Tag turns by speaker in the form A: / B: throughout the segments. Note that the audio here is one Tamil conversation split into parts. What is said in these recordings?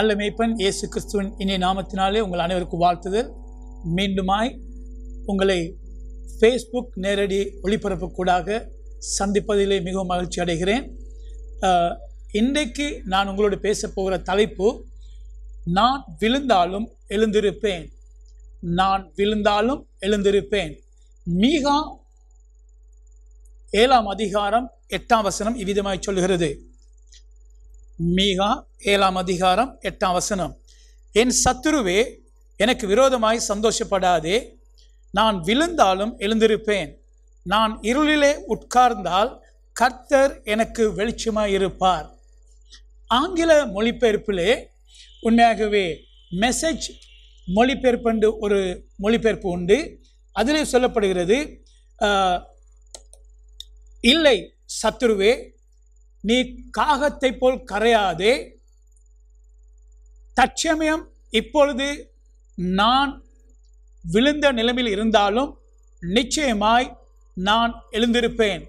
A: நல்ல மேய்ப்பன் இயேசு கிறிஸ்துவின் இனிய நாமத்தினாலே உங்கள் அனைவருக்கும் வாழ்த்துதல் மீண்டுமாய் உங்களை ஃபேஸ்புக் நேரடி ஒளிபரப்பு கூடாக சந்திப்பதிலே மிகவும் மகிழ்ச்சி அடைகிறேன் இன்றைக்கு நான் உங்களோடு பேச போகிற தலைப்பு நான் விழுந்தாலும் எழுந்திருப்பேன் நான் விழுந்தாலும் எழுந்திருப்பேன் மீகா ஏழாம் அதிகாரம் எட்டாம் வசனம் இவ்விதமாய் சொல்கிறது மீகா ஏழாம் அதிகாரம் எட்டாம் வசனம் என் சத்துருவே எனக்கு விரோதமாய் சந்தோஷப்படாதே நான் விழுந்தாலும் எழுந்திருப்பேன் நான் இருளிலே உட்கார்ந்தால் கர்த்தர் எனக்கு வெளிச்சமாக இருப்பார் ஆங்கில மொழிபெயர்ப்பிலே உண்மையாகவே மெசேஜ் மொழிபெயர்ப்பு ஒரு மொழிபெயர்ப்பு உண்டு அதிலே சொல்லப்படுகிறது இல்லை சத்துருவே நீ காகத்தை போல் கரையாதே தற்சமயம் இப்பொழுது நான் விழுந்த நிலைமையில் இருந்தாலும் நிச்சயமாய் நான் எழுந்திருப்பேன்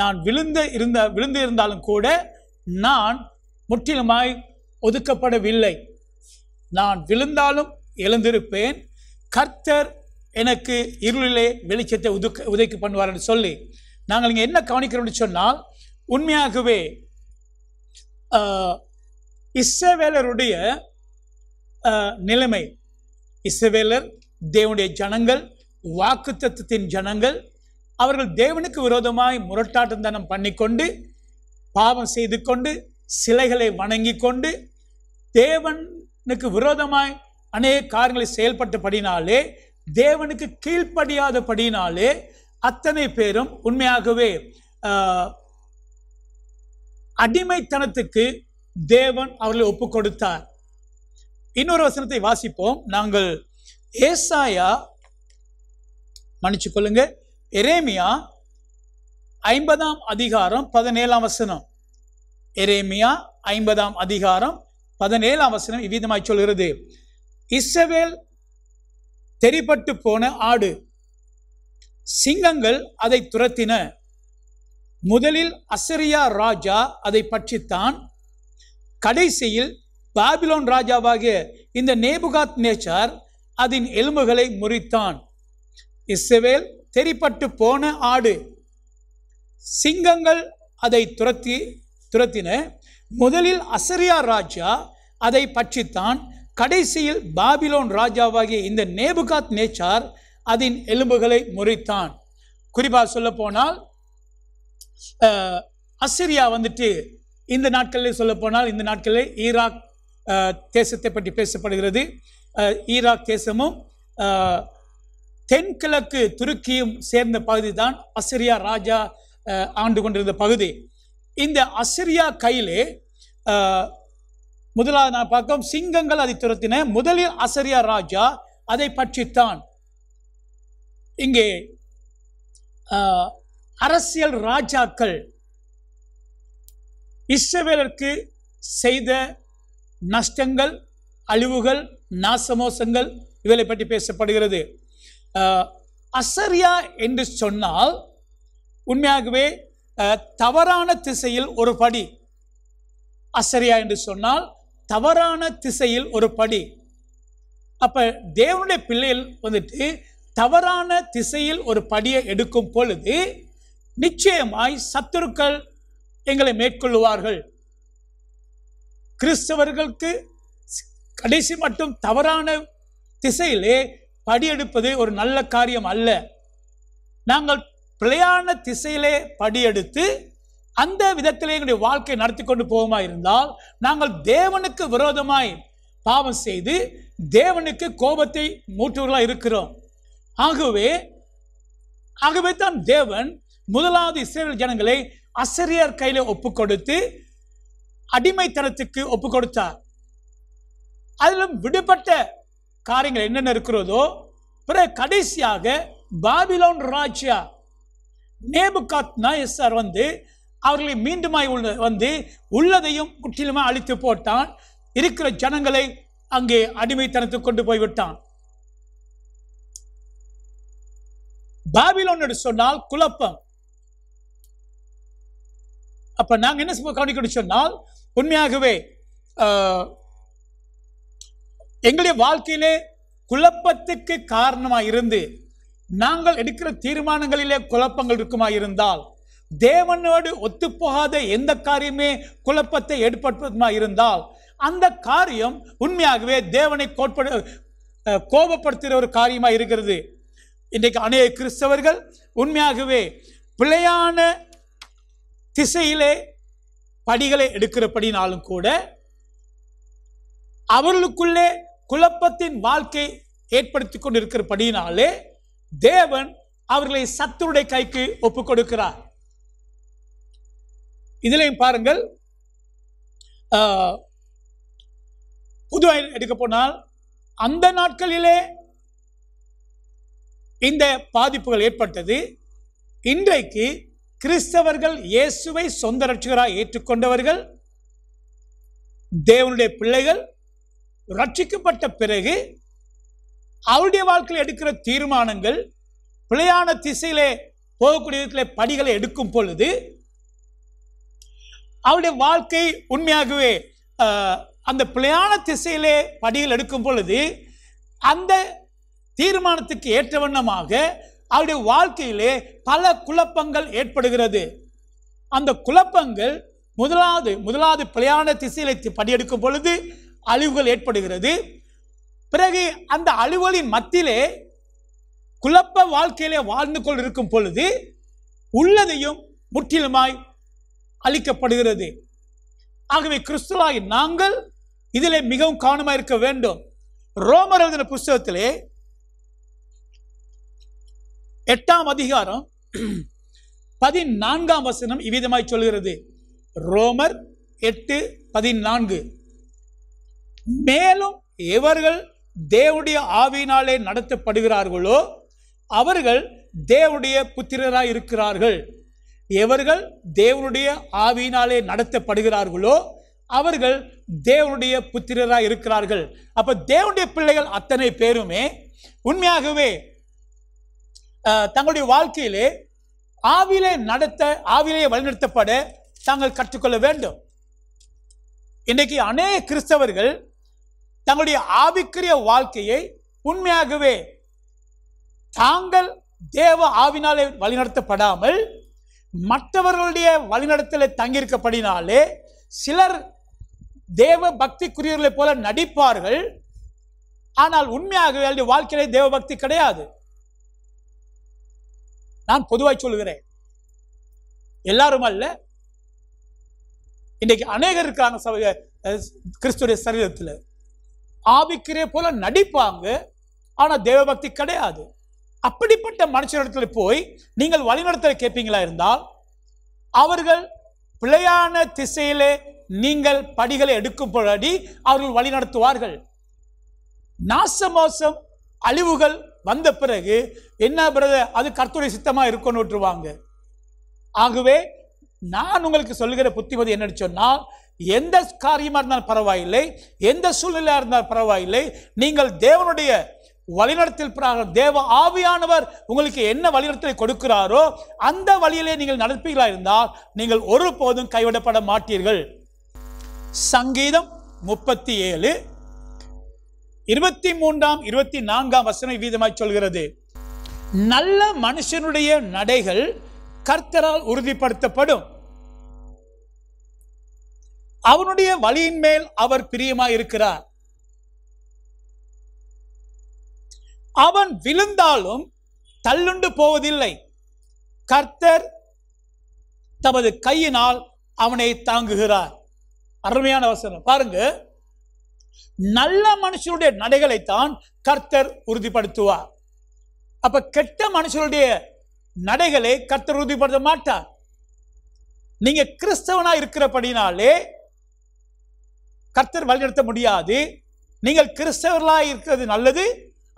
A: நான் விழுந்த இருந்த விழுந்து இருந்தாலும் கூட நான் முற்றிலுமாய் ஒதுக்கப்படவில்லை நான் விழுந்தாலும் எழுந்திருப்பேன் கர்த்தர் எனக்கு இருளிலே வெளிச்சத்தை உதுக்க உதைக்கு என்று சொல்லி நாங்கள் இங்கே என்ன கவனிக்கிறோம்னு சொன்னால் உண்மையாகவே இசவேலருடைய நிலைமை இசவேலர் தேவனுடைய ஜனங்கள் வாக்கு தத்துவத்தின் ஜனங்கள் அவர்கள் தேவனுக்கு விரோதமாய் முரட்டாட்டம் தனம் பண்ணிக்கொண்டு பாவம் செய்து கொண்டு சிலைகளை வணங்கி கொண்டு தேவனுக்கு விரோதமாய் அநேக காரியங்களை செயல்பட்டபடினாலே தேவனுக்கு கீழ்ப்படியாதபடினாலே அத்தனை பேரும் உண்மையாகவே அடிமைத்தனத்துக்கு தேவன் அவர்களை ஒப்பு கொடுத்தார் இன்னொரு வசனத்தை வாசிப்போம் நாங்கள் ஏசாயா மன்னிச்சு கொள்ளுங்க எரேமியா ஐம்பதாம் அதிகாரம் பதினேழாம் வசனம் எரேமியா ஐம்பதாம் அதிகாரம் பதினேழாம் வசனம் இவ்விதமாய் சொல்கிறது இஸ்ரவேல் தெரிப்பட்டு போன ஆடு சிங்கங்கள் அதை துரத்தின முதலில் அசரியா ராஜா அதை பற்றித்தான் கடைசியில் பாபிலோன் ராஜாவாகிய இந்த நேபுகாத் நேச்சார் அதன் எலும்புகளை முறித்தான் இஸ்ரவேல் தெரிப்பட்டு போன ஆடு சிங்கங்கள் அதை துரத்தி துரத்தின முதலில் அசரியா ராஜா அதை பற்றித்தான் கடைசியில் பாபிலோன் ராஜாவாகிய இந்த நேபுகாத் நேச்சார் அதன் எலும்புகளை முறித்தான் குறிப்பாக சொல்ல போனால் அசிரியா வந்துட்டு இந்த நாட்களில் சொல்ல போனால் இந்த நாட்களில் ஈராக் தேசத்தை பற்றி பேசப்படுகிறது ஈராக் தேசமும் தென்கிழக்கு துருக்கியும் சேர்ந்த பகுதி தான் அசிரியா ராஜா ஆண்டு கொண்டிருந்த பகுதி இந்த அசிரியா கையிலே முதலாவது நான் பார்க்கிறோம் சிங்கங்கள் அதை துரத்தின முதலில் அசரியா ராஜா அதை பற்றித்தான் இங்கே அரசியல் ராஜாக்கள் இஸ்ரவேலருக்கு செய்த நஷ்டங்கள் அழிவுகள் நாசமோசங்கள் இவளை பற்றி பேசப்படுகிறது அசரியா என்று சொன்னால் உண்மையாகவே தவறான திசையில் ஒரு படி அசரியா என்று சொன்னால் தவறான திசையில் ஒரு படி அப்போ தேவனுடைய பிள்ளைகள் வந்துட்டு தவறான திசையில் ஒரு படியை எடுக்கும் பொழுது நிச்சயமாய் சத்துருக்கள் எங்களை மேற்கொள்ளுவார்கள் கிறிஸ்தவர்களுக்கு கடைசி மட்டும் தவறான திசையிலே படியெடுப்பது ஒரு நல்ல காரியம் அல்ல நாங்கள் பிழையான திசையிலே படியெடுத்து அந்த விதத்திலே எங்களுடைய வாழ்க்கை நடத்தி கொண்டு போவோமா இருந்தால் நாங்கள் தேவனுக்கு விரோதமாய் பாவம் செய்து தேவனுக்கு கோபத்தை மூட்டுவர்களாக இருக்கிறோம் ஆகவே ஆகவே தான் தேவன் முதலாவது இஸ்ரேல் ஜனங்களை அசிரியர் கையில் ஒப்பு கொடுத்து அடிமைத்தனத்துக்கு ஒப்பு கொடுத்தார் அதிலும் விடுபட்ட காரியங்கள் என்னென்ன இருக்கிறதோ பிறகு கடைசியாக பாபிலோன் ராஜ்யா நேபுகாத் நாயசார் வந்து அவர்களை மீண்டுமாய் உள்ள வந்து உள்ளதையும் முற்றிலுமா அழித்து போட்டான் இருக்கிற ஜனங்களை அங்கே அடிமைத்தனத்துக்கு கொண்டு போய்விட்டான் பாபிலோன் என்று சொன்னால் குழப்பம் அப்போ நாங்கள் என்ன கவனிக்கணும் சொன்னால் உண்மையாகவே எங்களுடைய வாழ்க்கையிலே குழப்பத்துக்கு காரணமாக இருந்து நாங்கள் எடுக்கிற தீர்மானங்களிலே குழப்பங்கள் இருக்குமா இருந்தால் தேவனோடு ஒத்துப்போகாத எந்த காரியமே குழப்பத்தை ஏற்படுத்துமா இருந்தால் அந்த காரியம் உண்மையாகவே தேவனை கோட்படு கோபப்படுத்துகிற ஒரு காரியமாக இருக்கிறது இன்றைக்கு அநேக கிறிஸ்தவர்கள் உண்மையாகவே பிழையான திசையிலே படிகளை எடுக்கிறபடினாலும் கூட அவர்களுக்குள்ளே குழப்பத்தின் வாழ்க்கை ஏற்படுத்தி கொண்டிருக்கிறபடினாலே தேவன் அவர்களை சத்துருடைய கைக்கு ஒப்பு கொடுக்கிறார் இதிலையும் பாருங்கள் புது எடுக்க போனால் அந்த நாட்களிலே இந்த பாதிப்புகள் ஏற்பட்டது இன்றைக்கு கிறிஸ்தவர்கள் இயேசுவை சொந்த ரட்சகராக ஏற்றுக்கொண்டவர்கள் தேவனுடைய பிள்ளைகள் ரட்சிக்கப்பட்ட பிறகு அவருடைய வாழ்க்கையில் எடுக்கிற தீர்மானங்கள் பிழையான திசையிலே போகக்கூடிய விதத்தில் படிகளை எடுக்கும் பொழுது அவருடைய வாழ்க்கை உண்மையாகவே அந்த பிழையான திசையிலே படிகள் எடுக்கும் பொழுது அந்த தீர்மானத்துக்கு ஏற்ற வண்ணமாக அவருடைய வாழ்க்கையிலே பல குழப்பங்கள் ஏற்படுகிறது அந்த குழப்பங்கள் முதலாவது முதலாவது பிழையான திசையில படியெடுக்கும் பொழுது அழிவுகள் ஏற்படுகிறது பிறகு அந்த அழிவுகளின் மத்தியிலே குழப்ப வாழ்க்கையிலே வாழ்ந்து கொண்டிருக்கும் இருக்கும் பொழுது உள்ளதையும் முற்றிலுமாய் அளிக்கப்படுகிறது ஆகவே கிறிஸ்துவாய் நாங்கள் இதிலே மிகவும் கவனமாக இருக்க வேண்டும் ரோமர் புஸ்தகத்திலே எட்டாம் அதிகாரம் பதினான்காம் வசனம் இவ்விதமாய் சொல்கிறது ரோமர் எட்டு பதினான்கு மேலும் எவர்கள் தேவனுடைய ஆவியினாலே நடத்தப்படுகிறார்களோ அவர்கள் தேவனுடைய புத்திரராய் இருக்கிறார்கள் எவர்கள் தேவனுடைய ஆவியினாலே நடத்தப்படுகிறார்களோ அவர்கள் தேவனுடைய புத்திரராக இருக்கிறார்கள் அப்ப தேவனுடைய பிள்ளைகள் அத்தனை பேருமே உண்மையாகவே தங்களுடைய வாழ்க்கையிலே ஆவிலே நடத்த ஆவிலே வழிநடத்தப்பட தாங்கள் கற்றுக்கொள்ள வேண்டும் இன்றைக்கு அநேக கிறிஸ்தவர்கள் தங்களுடைய ஆவிக்குரிய வாழ்க்கையை உண்மையாகவே தாங்கள் தேவ ஆவினாலே வழிநடத்தப்படாமல் மற்றவர்களுடைய வழிநடத்தலை தங்கியிருக்கப்படினாலே சிலர் தேவ பக்திக்குரியவர்களை போல நடிப்பார்கள் ஆனால் உண்மையாகவே வாழ்க்கையிலே தேவபக்தி கிடையாது நான் பொதுவாய் சொல்லுகிறேன் எல்லாரும் அல்ல இன்னைக்கு அநேகர் இருக்காங்க சபைய கிறிஸ்துடைய சரீரத்தில் ஆவிக்கிறே போல நடிப்பாங்க ஆனால் தேவபக்தி கிடையாது அப்படிப்பட்ட மனுஷரிடத்தில் போய் நீங்கள் வழிநடத்த கேட்பீங்களா இருந்தால் அவர்கள் பிழையான திசையிலே நீங்கள் படிகளை எடுக்கும்படி அவர்கள் வழிநடத்துவார்கள் நாச மோசம் அழிவுகள் வந்த பிறகு என்ன பிறகு அது கர்த்துடைய சித்தமாக இருக்கும்னு விட்டுருவாங்க ஆகவே நான் உங்களுக்கு சொல்லுகிற புத்திமதி என்ன சொன்னால் எந்த காரியமாக இருந்தாலும் பரவாயில்லை எந்த சூழ்நிலையாக இருந்தாலும் பரவாயில்லை நீங்கள் தேவனுடைய வழிநடத்தில் தேவ ஆவியானவர் உங்களுக்கு என்ன வழிநடத்தலை கொடுக்கிறாரோ அந்த வழியிலே நீங்கள் நடப்பீர்களா இருந்தால் நீங்கள் ஒருபோதும் கைவிடப்பட மாட்டீர்கள் சங்கீதம் முப்பத்தி ஏழு இருபத்தி மூன்றாம் இருபத்தி நான்காம் வசனம் வீதமாய் சொல்கிறது நல்ல மனுஷனுடைய நடைகள் கர்த்தரால் உறுதிப்படுத்தப்படும் அவனுடைய வழியின் மேல் அவர் பிரியமாய் இருக்கிறார் அவன் விழுந்தாலும் தள்ளுண்டு போவதில்லை கர்த்தர் தமது கையினால் அவனை தாங்குகிறார் அருமையான வசனம் பாருங்க நல்ல மனுஷனுடைய நடைகளைத்தான் கர்த்தர் உறுதிப்படுத்துவார் அப்ப கெட்ட மனுஷனுடைய நடைகளை கர்த்தர் உறுதிப்படுத்த மாட்டார் நீங்க கிறிஸ்தவனா இருக்கிறபடினாலே கர்த்தர் வழிநடத்த முடியாது நீங்கள் கிறிஸ்தவர்களாக இருக்கிறது நல்லது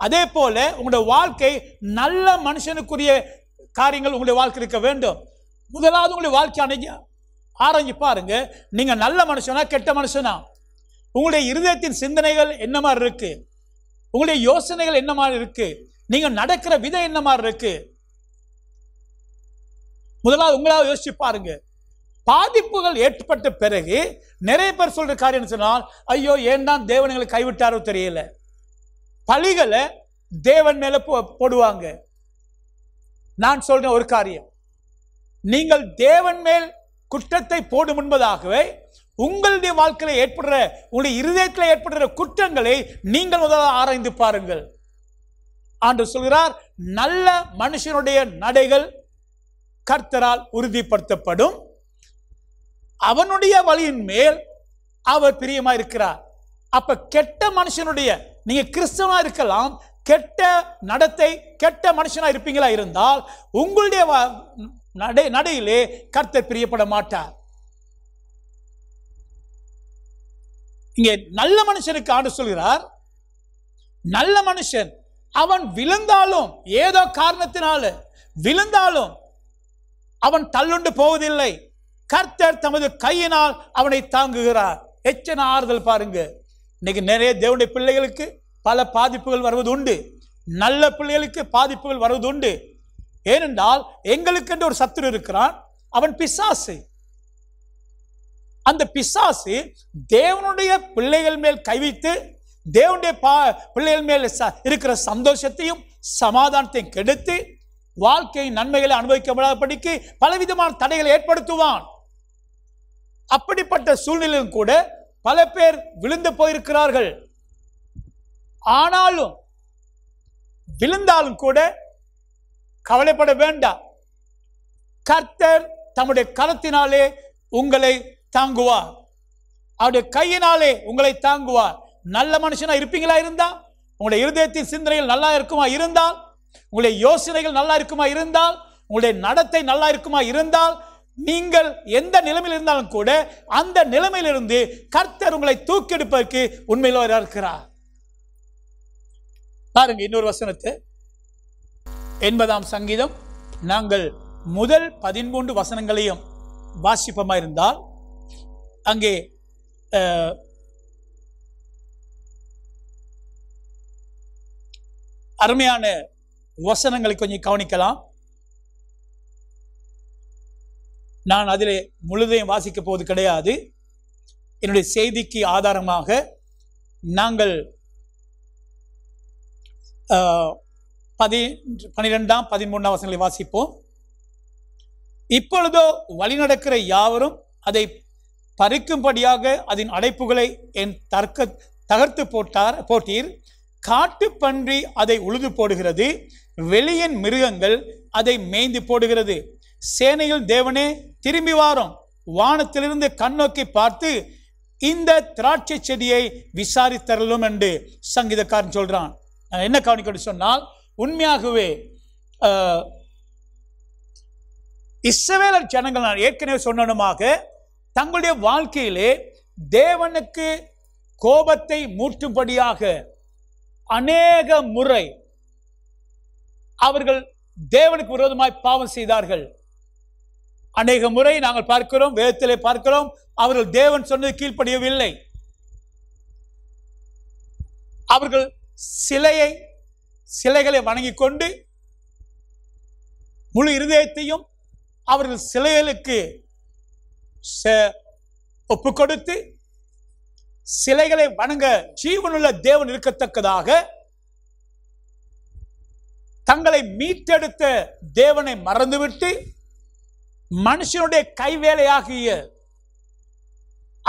A: அதே போல உங்களுடைய வாழ்க்கை நல்ல மனுஷனுக்குரிய காரியங்கள் உங்களுடைய வாழ்க்கை இருக்க வேண்டும் முதலாவது உங்களுடைய வாழ்க்கை அணைஞ்சு ஆரஞ்சு பாருங்க நீங்க நல்ல மனுஷனா கெட்ட மனுஷனா உங்களுடைய இருதயத்தின் சிந்தனைகள் என்ன மாதிரி இருக்கு உங்களுடைய யோசனைகள் என்ன மாதிரி இருக்கு நீங்க நடக்கிற விதம் என்ன மாதிரி இருக்கு முதலாவது உங்களாவது யோசிச்சு பாருங்க பாதிப்புகள் ஏற்பட்ட பிறகு நிறைய பேர் சொல்ற காரியம் சொன்னால் ஐயோ ஏன் தான் தேவனங்களை கைவிட்டாரோ தெரியல பழிகளை தேவன் மேல போடுவாங்க நான் சொல்றேன் ஒரு காரியம் நீங்கள் தேவன் மேல் குற்றத்தை போடும் முன்பதாகவே உங்களுடைய வாழ்க்கையில் ஏற்படுற உங்களுடைய இருதயத்தில் ஏற்படுற குற்றங்களை நீங்கள் முதல்ல ஆராய்ந்து பாருங்கள் ஆண்டு சொல்கிறார் நல்ல மனுஷனுடைய நடைகள் கர்த்தரால் உறுதிப்படுத்தப்படும் அவனுடைய வழியின் மேல் அவர் பிரியமா இருக்கிறார் அப்ப கெட்ட மனுஷனுடைய நீங்க கிறிஸ்தவனா இருக்கலாம் கெட்ட நடத்தை கெட்ட மனுஷனா இருப்பீங்களா இருந்தால் உங்களுடைய நடை நடையிலே கர்த்தர் பிரியப்பட மாட்டார் இங்கே நல்ல மனுஷனுக்கு ஆண்டு சொல்கிறார் நல்ல மனுஷன் அவன் விழுந்தாலும் ஏதோ காரணத்தினால விழுந்தாலும் அவன் தள்ளுண்டு போவதில்லை கர்த்தர் தமது கையினால் அவனை தாங்குகிறார் எச்சன ஆறுதல் பாருங்க இன்னைக்கு நிறைய தேவனுடைய பிள்ளைகளுக்கு பல பாதிப்புகள் வருவது உண்டு நல்ல பிள்ளைகளுக்கு பாதிப்புகள் வருவது உண்டு ஏனென்றால் எங்களுக்கென்று ஒரு சத்துரு இருக்கிறான் அவன் பிசாசு அந்த பிசாசு தேவனுடைய பிள்ளைகள் மேல் கைவித்து தேவனுடைய பா பிள்ளைகள் மேல் இருக்கிற சந்தோஷத்தையும் சமாதானத்தையும் கெடுத்து வாழ்க்கையின் நன்மைகளை அனுபவிக்க முடியாதபடிக்கு பலவிதமான தடைகளை ஏற்படுத்துவான் அப்படிப்பட்ட சூழ்நிலையும் கூட பல பேர் விழுந்து போயிருக்கிறார்கள் ஆனாலும் விழுந்தாலும் கூட கவலைப்பட வேண்டாம் கர்த்தர் தம்முடைய கரத்தினாலே உங்களை தாங்குவார் அவருடைய கையினாலே உங்களை தாங்குவார் நல்ல மனுஷனா இருப்பீங்களா இருந்தா உங்களுடைய இருதயத்தின் சிந்தனைகள் நல்லா இருக்குமா இருந்தால் உங்களுடைய யோசனைகள் நல்லா இருக்குமா இருந்தால் உங்களுடைய நடத்தை நல்லா இருக்குமா இருந்தால் நீங்கள் எந்த நிலைமையில் இருந்தாலும் கூட அந்த நிலைமையிலிருந்து கர்த்தர் உங்களை தூக்கெடுப்பதற்கு உண்மையில் இருக்கிறார் பாருங்க இன்னொரு வசனத்து என்பதாம் சங்கீதம் நாங்கள் முதல் பதிமூன்று வசனங்களையும் வாசிப்பமாக இருந்தால் அங்கே அருமையான வசனங்களை கொஞ்சம் கவனிக்கலாம் நான் அதில் முழுதையும் வாசிக்க போவது கிடையாது என்னுடைய செய்திக்கு ஆதாரமாக நாங்கள் பதி பனிரெண்டாம் பதிமூன்றாம் வசனங்களை வாசிப்போம் இப்பொழுதோ வழிநடக்கிற யாவரும் அதை பறிக்கும்படியாக அதன் அடைப்புகளை என் தர்க்க தகர்த்து போட்டார் போட்டீர் காட்டு பன்றி அதை உழுது போடுகிறது வெளியின் மிருகங்கள் அதை மேய்ந்து போடுகிறது சேனையில் தேவனே திரும்பி வாரம் வானத்திலிருந்து கண்ணோக்கி பார்த்து இந்த திராட்சை செடியை விசாரித்தரலும் என்று சங்கீதக்காரன் சொல்றான் என்ன கவனிக்கணும் சொன்னால் உண்மையாகவே இஸ்ரவேலர் ஜனங்கள் நான் ஏற்கனவே சொன்னனுமாக தங்களுடைய வாழ்க்கையிலே தேவனுக்கு கோபத்தை மூட்டும்படியாக அநேக முறை அவர்கள் தேவனுக்கு விரோதமாய் பாவம் செய்தார்கள் அநேக முறை நாங்கள் பார்க்கிறோம் வேதத்திலே பார்க்கிறோம் அவர்கள் தேவன் சொன்னது கீழ்ப்படியவில்லை அவர்கள் சிலையை சிலைகளை வணங்கி கொண்டு முழு இருதயத்தையும் அவர்கள் சிலைகளுக்கு ஒப்பு கொடுத்து சிலைகளை வணங்க ஜீவனுள்ள தேவன் இருக்கத்தக்கதாக தங்களை மீட்டெடுத்த தேவனை மறந்துவிட்டு மனுஷனுடைய கைவேலையாகிய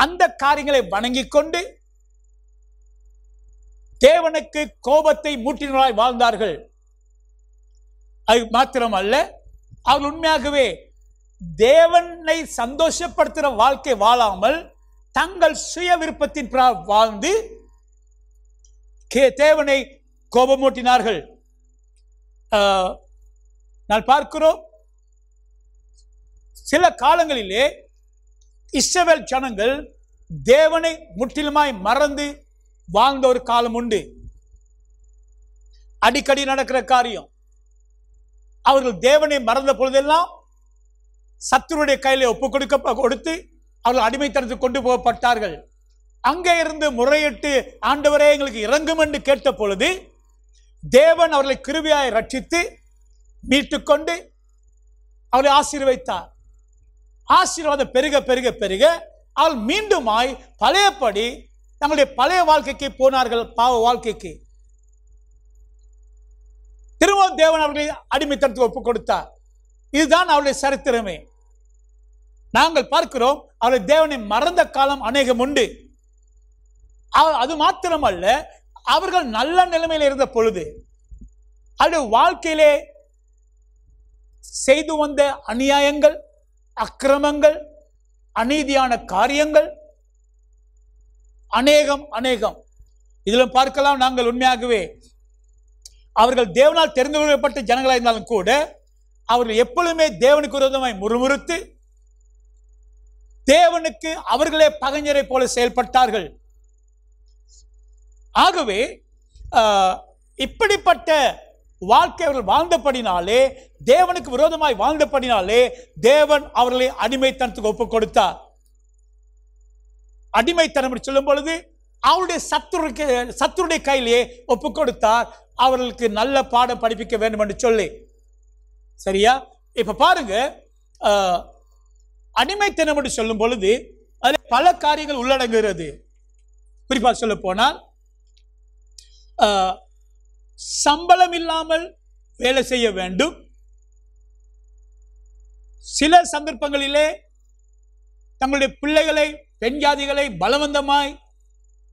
A: அந்த காரியங்களை வணங்கி கொண்டு தேவனுக்கு கோபத்தை மூட்டினராய் வாழ்ந்தார்கள் அது மாத்திரம் அல்ல அவர்கள் உண்மையாகவே தேவனை சந்தோஷப்படுத்துகிற வாழ்க்கை வாழாமல் தங்கள் சுய விருப்பத்தின் வாழ்ந்து கே தேவனை கோபமூட்டினார்கள் நான் பார்க்கிறோம் சில காலங்களிலே இஸ்ரவேல் ஜனங்கள் தேவனை முற்றிலுமாய் மறந்து வாழ்ந்த ஒரு காலம் உண்டு அடிக்கடி நடக்கிற காரியம் அவர்கள் தேவனை மறந்த பொழுதெல்லாம் சத்துருடைய கையில ஒப்பு கொடுக்க கொடுத்து அவர்கள் அடிமைத்தனத்துக்கு கொண்டு போகப்பட்டார்கள் அங்கே இருந்து முறையிட்டு ஆண்டவரே எங்களுக்கு இறங்கும் என்று கேட்ட பொழுது தேவன் அவர்களை கிருவியாய் ரட்சித்து மீட்டுக்கொண்டு அவளை ஆசீர்வைத்தார் ஆசீர்வாதம் பெருக பெருக பெருக அவள் மீண்டுமாய் பழையபடி தங்களுடைய பழைய வாழ்க்கைக்கு போனார்கள் பாவ வாழ்க்கைக்கு திரும்ப தேவன் அவர்களை அடிமைத்தனத்துக்கு ஒப்புக் கொடுத்தார் இதுதான் அவருடைய சரித்திரமே நாங்கள் பார்க்கிறோம் அவருடைய தேவனை மறந்த காலம் அநேகம் உண்டு அது மாத்திரமல்ல அவர்கள் நல்ல நிலைமையில் இருந்த பொழுது அது வாழ்க்கையிலே செய்து வந்த அநியாயங்கள் அக்கிரமங்கள் அநீதியான காரியங்கள் அநேகம் அநேகம் இதில் பார்க்கலாம் நாங்கள் உண்மையாகவே அவர்கள் தேவனால் தெரிந்து கொள்ளப்பட்ட ஜனங்களாக இருந்தாலும் கூட அவர்கள் எப்பொழுதுமே தேவனுக்கு விரோதமாய் முறுமுறுத்து தேவனுக்கு அவர்களே பகைஞரை போல செயல்பட்டார்கள் ஆகவே இப்படிப்பட்ட வாழ்க்கை அவர்கள் வாழ்ந்தபடினாலே தேவனுக்கு விரோதமாய் வாழ்ந்தபடினாலே தேவன் அவர்களை அடிமைத்தனத்துக்கு ஒப்புக் கொடுத்தார் அடிமைத்தனம் சொல்லும் பொழுது அவருடைய சத்துருக்கு சத்துருடைய கையிலேயே ஒப்புக் கொடுத்தார் அவர்களுக்கு நல்ல பாடம் படிப்பிக்க வேண்டும் என்று சொல்லி சரியா இப்ப பாருங்க அடிமைத்தனம் என்று சொல்லும் பொழுது அதில் பல காரியங்கள் உள்ளடங்குகிறது குறிப்பாக சொல்ல போனால் சம்பளம் இல்லாமல் வேலை செய்ய வேண்டும் சில சந்தர்ப்பங்களிலே தங்களுடைய பிள்ளைகளை பெண் ஜாதிகளை பலவந்தமாய்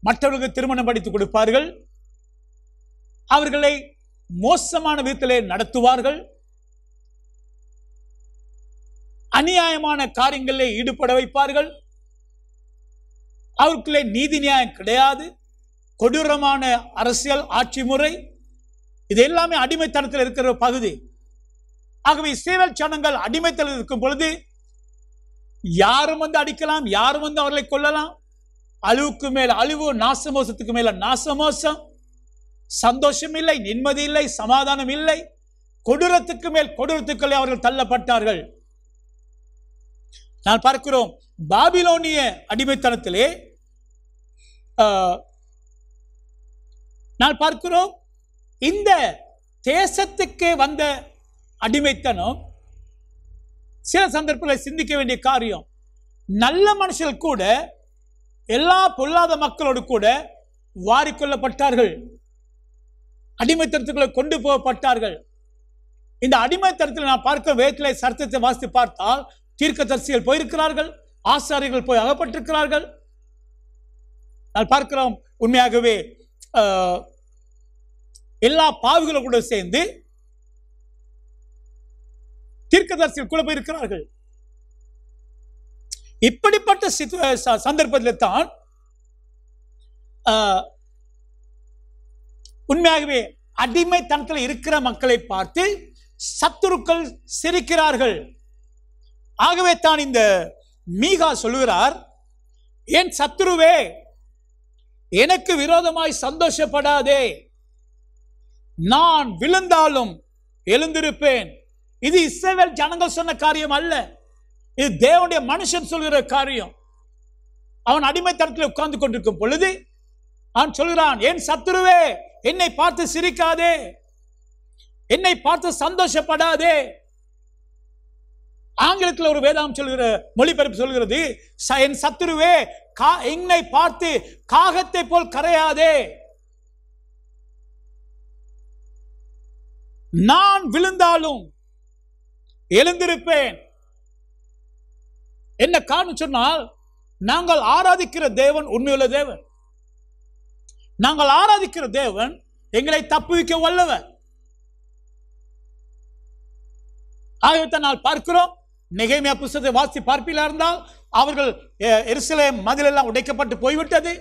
A: மற்றவர்களுக்கு திருமணம் படித்து கொடுப்பார்கள் அவர்களை மோசமான விதத்திலே நடத்துவார்கள் அநியாயமான காரியங்களில் ஈடுபட வைப்பார்கள் அவருக்குள்ளே நீதி நியாயம் கிடையாது கொடூரமான அரசியல் ஆட்சி முறை இது எல்லாமே அடிமைத்தனத்தில் இருக்கிற பகுதி ஆகவே சேவல் சனங்கள் அடிமைத்தனம் இருக்கும் பொழுது யாரும் வந்து அடிக்கலாம் யாரும் வந்து அவர்களை கொள்ளலாம் அழிவுக்கு மேல் அழிவு நாசமோசத்துக்கு மேல நாசமோசம் சந்தோஷம் இல்லை நிம்மதி இல்லை சமாதானம் இல்லை கொடூரத்துக்கு மேல் கொடூரத்துக்களை அவர்கள் தள்ளப்பட்டார்கள் நான் பார்க்கிறோம் பாபிலோனிய அடிமைத்தனத்திலே நான் பார்க்கிறோம் இந்த தேசத்துக்கு வந்த அடிமைத்தனம் சில சந்தர்ப்பத்தில் சிந்திக்க வேண்டிய காரியம் நல்ல மனுஷர்கள் கூட எல்லா பொல்லாத மக்களோடு கூட வாரிக்கொள்ளப்பட்டார்கள் அடிமைத்தனத்துக்குள்ள கொண்டு போகப்பட்டார்கள் இந்த அடிமைத்தனத்தில் நான் பார்க்க வேட்டிலை சர்த்தத்தை வாசித்து பார்த்தால் தீர்க்கதரிசிகள் போயிருக்கிறார்கள் ஆசாரியர்கள் போய் அகப்பட்டிருக்கிறார்கள் நான் பார்க்கிறோம் உண்மையாகவே எல்லா பாவிகளும் கூட சேர்ந்து தீர்க்கதரிசிகள் கூட போயிருக்கிறார்கள் இப்படிப்பட்ட சந்தர்ப்பத்தில் தான் உண்மையாகவே அடிமை தனத்தில் இருக்கிற மக்களை பார்த்து சத்துருக்கள் சிரிக்கிறார்கள் ஆகவே தான் இந்த மீகா சொல்லுகிறார் என் சத்ருவே எனக்கு விரோதமாய் சந்தோஷப்படாதே நான் விழுந்தாலும் எழுந்திருப்பேன் இது இஸ்ரேவேல் ஜனங்கள் சொன்ன காரியம் அல்ல இது தேவனுடைய மனுஷன் சொல்கிற காரியம் அவன் அடிமைத்தனத்தில் உட்கார்ந்து கொண்டிருக்கும் பொழுது அவன் சொல்கிறான் என் சத்துருவே என்னை பார்த்து சிரிக்காதே என்னை பார்த்து சந்தோஷப்படாதே ஆங்கிலத்தில் ஒரு வேதாம் சொல்கிற மொழிபெயர்ப்பு சொல்கிறது என் சத்துருவே கா என்னை பார்த்து காகத்தை போல் கரையாதே நான் விழுந்தாலும் எழுந்திருப்பேன் என்ன காரணம் சொன்னால் நாங்கள் ஆராதிக்கிற தேவன் உண்மையுள்ள தேவன் நாங்கள் ஆராதிக்கிற தேவன் எங்களை தப்புவிக்க வல்லவர் ஆகியவற்றை நான் பார்க்கிறோம் நெகைமையா புஸ்தத்தை வாசி பார்ப்பிலா இருந்தால் அவர்கள் எரிசலே மதில் எல்லாம் உடைக்கப்பட்டு போய்விட்டது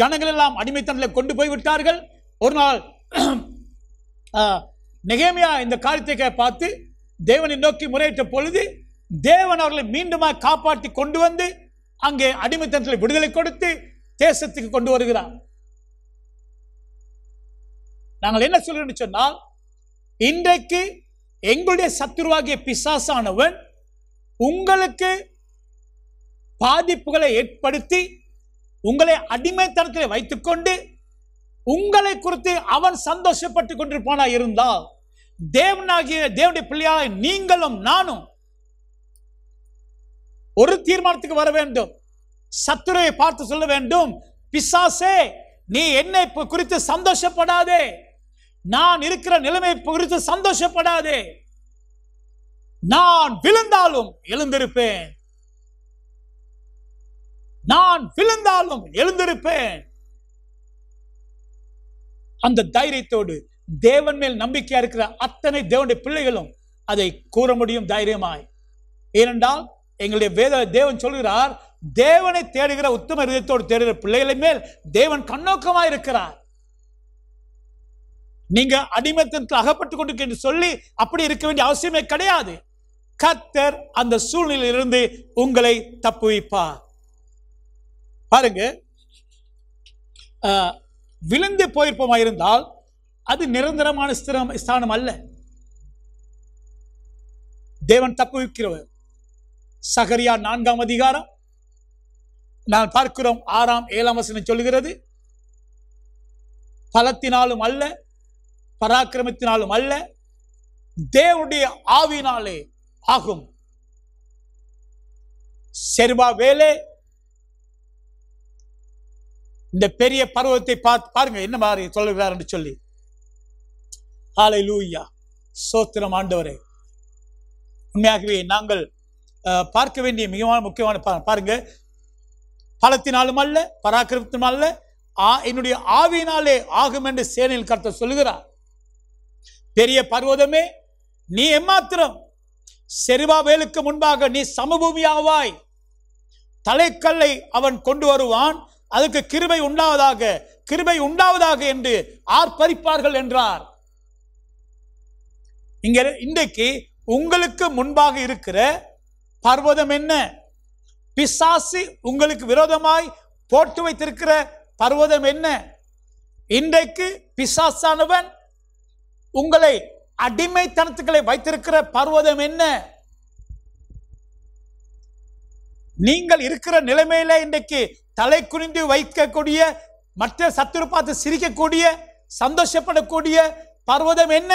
A: ஜனங்கள் எல்லாம் அடிமைத்தனத்தில் கொண்டு போய்விட்டார்கள் ஒரு நாள் நெகேமியா இந்த காரியத்தை பார்த்து தேவனை நோக்கி முறையிட்ட பொழுது தேவன் அவர்களை மீண்டுமாக காப்பாற்றி கொண்டு வந்து அங்கே அடிமைத்தனத்தில் விடுதலை கொடுத்து தேசத்துக்கு கொண்டு வருகிறார் நாங்கள் என்ன சொல்கிறோம்னு சொன்னால் இன்றைக்கு எங்களுடைய சத்துருவாகிய பிசாசானவன் உங்களுக்கு பாதிப்புகளை ஏற்படுத்தி உங்களை அடிமைத்தனத்தில் வைத்துக்கொண்டு உங்களை குறித்து அவன் சந்தோஷப்பட்டு கொண்டிருப்பானா இருந்தால் தேவனாகிய தேவனுடைய பிள்ளையாக நீங்களும் நானும் ஒரு தீர்மானத்துக்கு வர வேண்டும் சத்துரையை பார்த்து சொல்ல வேண்டும் பிசாசே நீ என்னை குறித்து சந்தோஷப்படாதே நான் இருக்கிற நிலைமை குறித்து சந்தோஷப்படாதே நான் விழுந்தாலும் எழுந்திருப்பேன் நான் விழுந்தாலும் எழுந்திருப்பேன் அந்த தைரியத்தோடு தேவன் மேல் நம்பிக்கையா இருக்கிற அத்தனை தேவனுடைய பிள்ளைகளும் அதை கூற முடியும் தைரியமாய் ஏனென்றால் எங்களுடைய வேத தேவன் சொல்கிறார் தேவனை தேடுகிற உத்தம இதயத்தோடு தேடுகிற பிள்ளைகளை மேல் தேவன் கண்ணோக்கமா இருக்கிறார் நீங்க அடிமத்தின் அகப்பட்டு கொண்டு சொல்லி அப்படி இருக்க வேண்டிய அவசியமே கிடையாது கத்தர் அந்த சூழ்நிலையிலிருந்து உங்களை தப்புவிப்பார் பாருங்க விழுந்து போயிருப்போமா இருந்தால் அது நிரந்தரமான ஸ்திரம் ஸ்தானம் அல்ல தேவன் தப்புவிக்கிறவர் சகரியா நான்காம் அதிகாரம் நான் பார்க்கிறோம் ஆறாம் ஏழாம் வசனம் சொல்லுகிறது பலத்தினாலும் அல்ல பராக்கிரமத்தினாலும் அல்ல தேவனுடைய ஆவினாலே ஆகும் செருபா வேலே இந்த பெரிய பருவத்தை பார்த்து பாருங்க என்ன மாதிரி சொல்லுகிறார் என்று சொல்லி ஆலை லூயா சோத்திரம் ஆண்டவரே உண்மையாகவே நாங்கள் பார்க்க வேண்டிய மிகவும் முக்கியமான பாருங்க பலத்தினாலும் அல்ல பராக்கிரமத்தினாலும் அல்ல என்னுடைய ஆவியினாலே ஆகும் என்று சேனையில் கருத்த சொல்லுகிறார் பெரிய பர்வதமே நீ எம்மாத்திரம் செருபாவேலுக்கு முன்பாக நீ சமபூமியாவாய் தலைக்கல்லை அவன் கொண்டு வருவான் அதுக்கு கிருபை உண்டாவதாக கிருபை உண்டாவதாக என்று ஆர்ப்பரிப்பார்கள் என்றார் இங்க இன்றைக்கு உங்களுக்கு முன்பாக இருக்கிற பர்வதம் என்ன பிசாசு உங்களுக்கு விரோதமாய் போட்டு வைத்திருக்கிற பர்வதம் என்ன இன்றைக்கு பிசாசானவன் உங்களை அடிமைத்தனத்துக்களை வைத்திருக்கிற பர்வதம் என்ன நீங்கள் இருக்கிற நிலைமையில இன்றைக்கு தலை குனிந்து வைக்கக்கூடிய மற்ற சத்துரு பார்த்து சிரிக்கக்கூடிய சந்தோஷப்படக்கூடிய பர்வதம் என்ன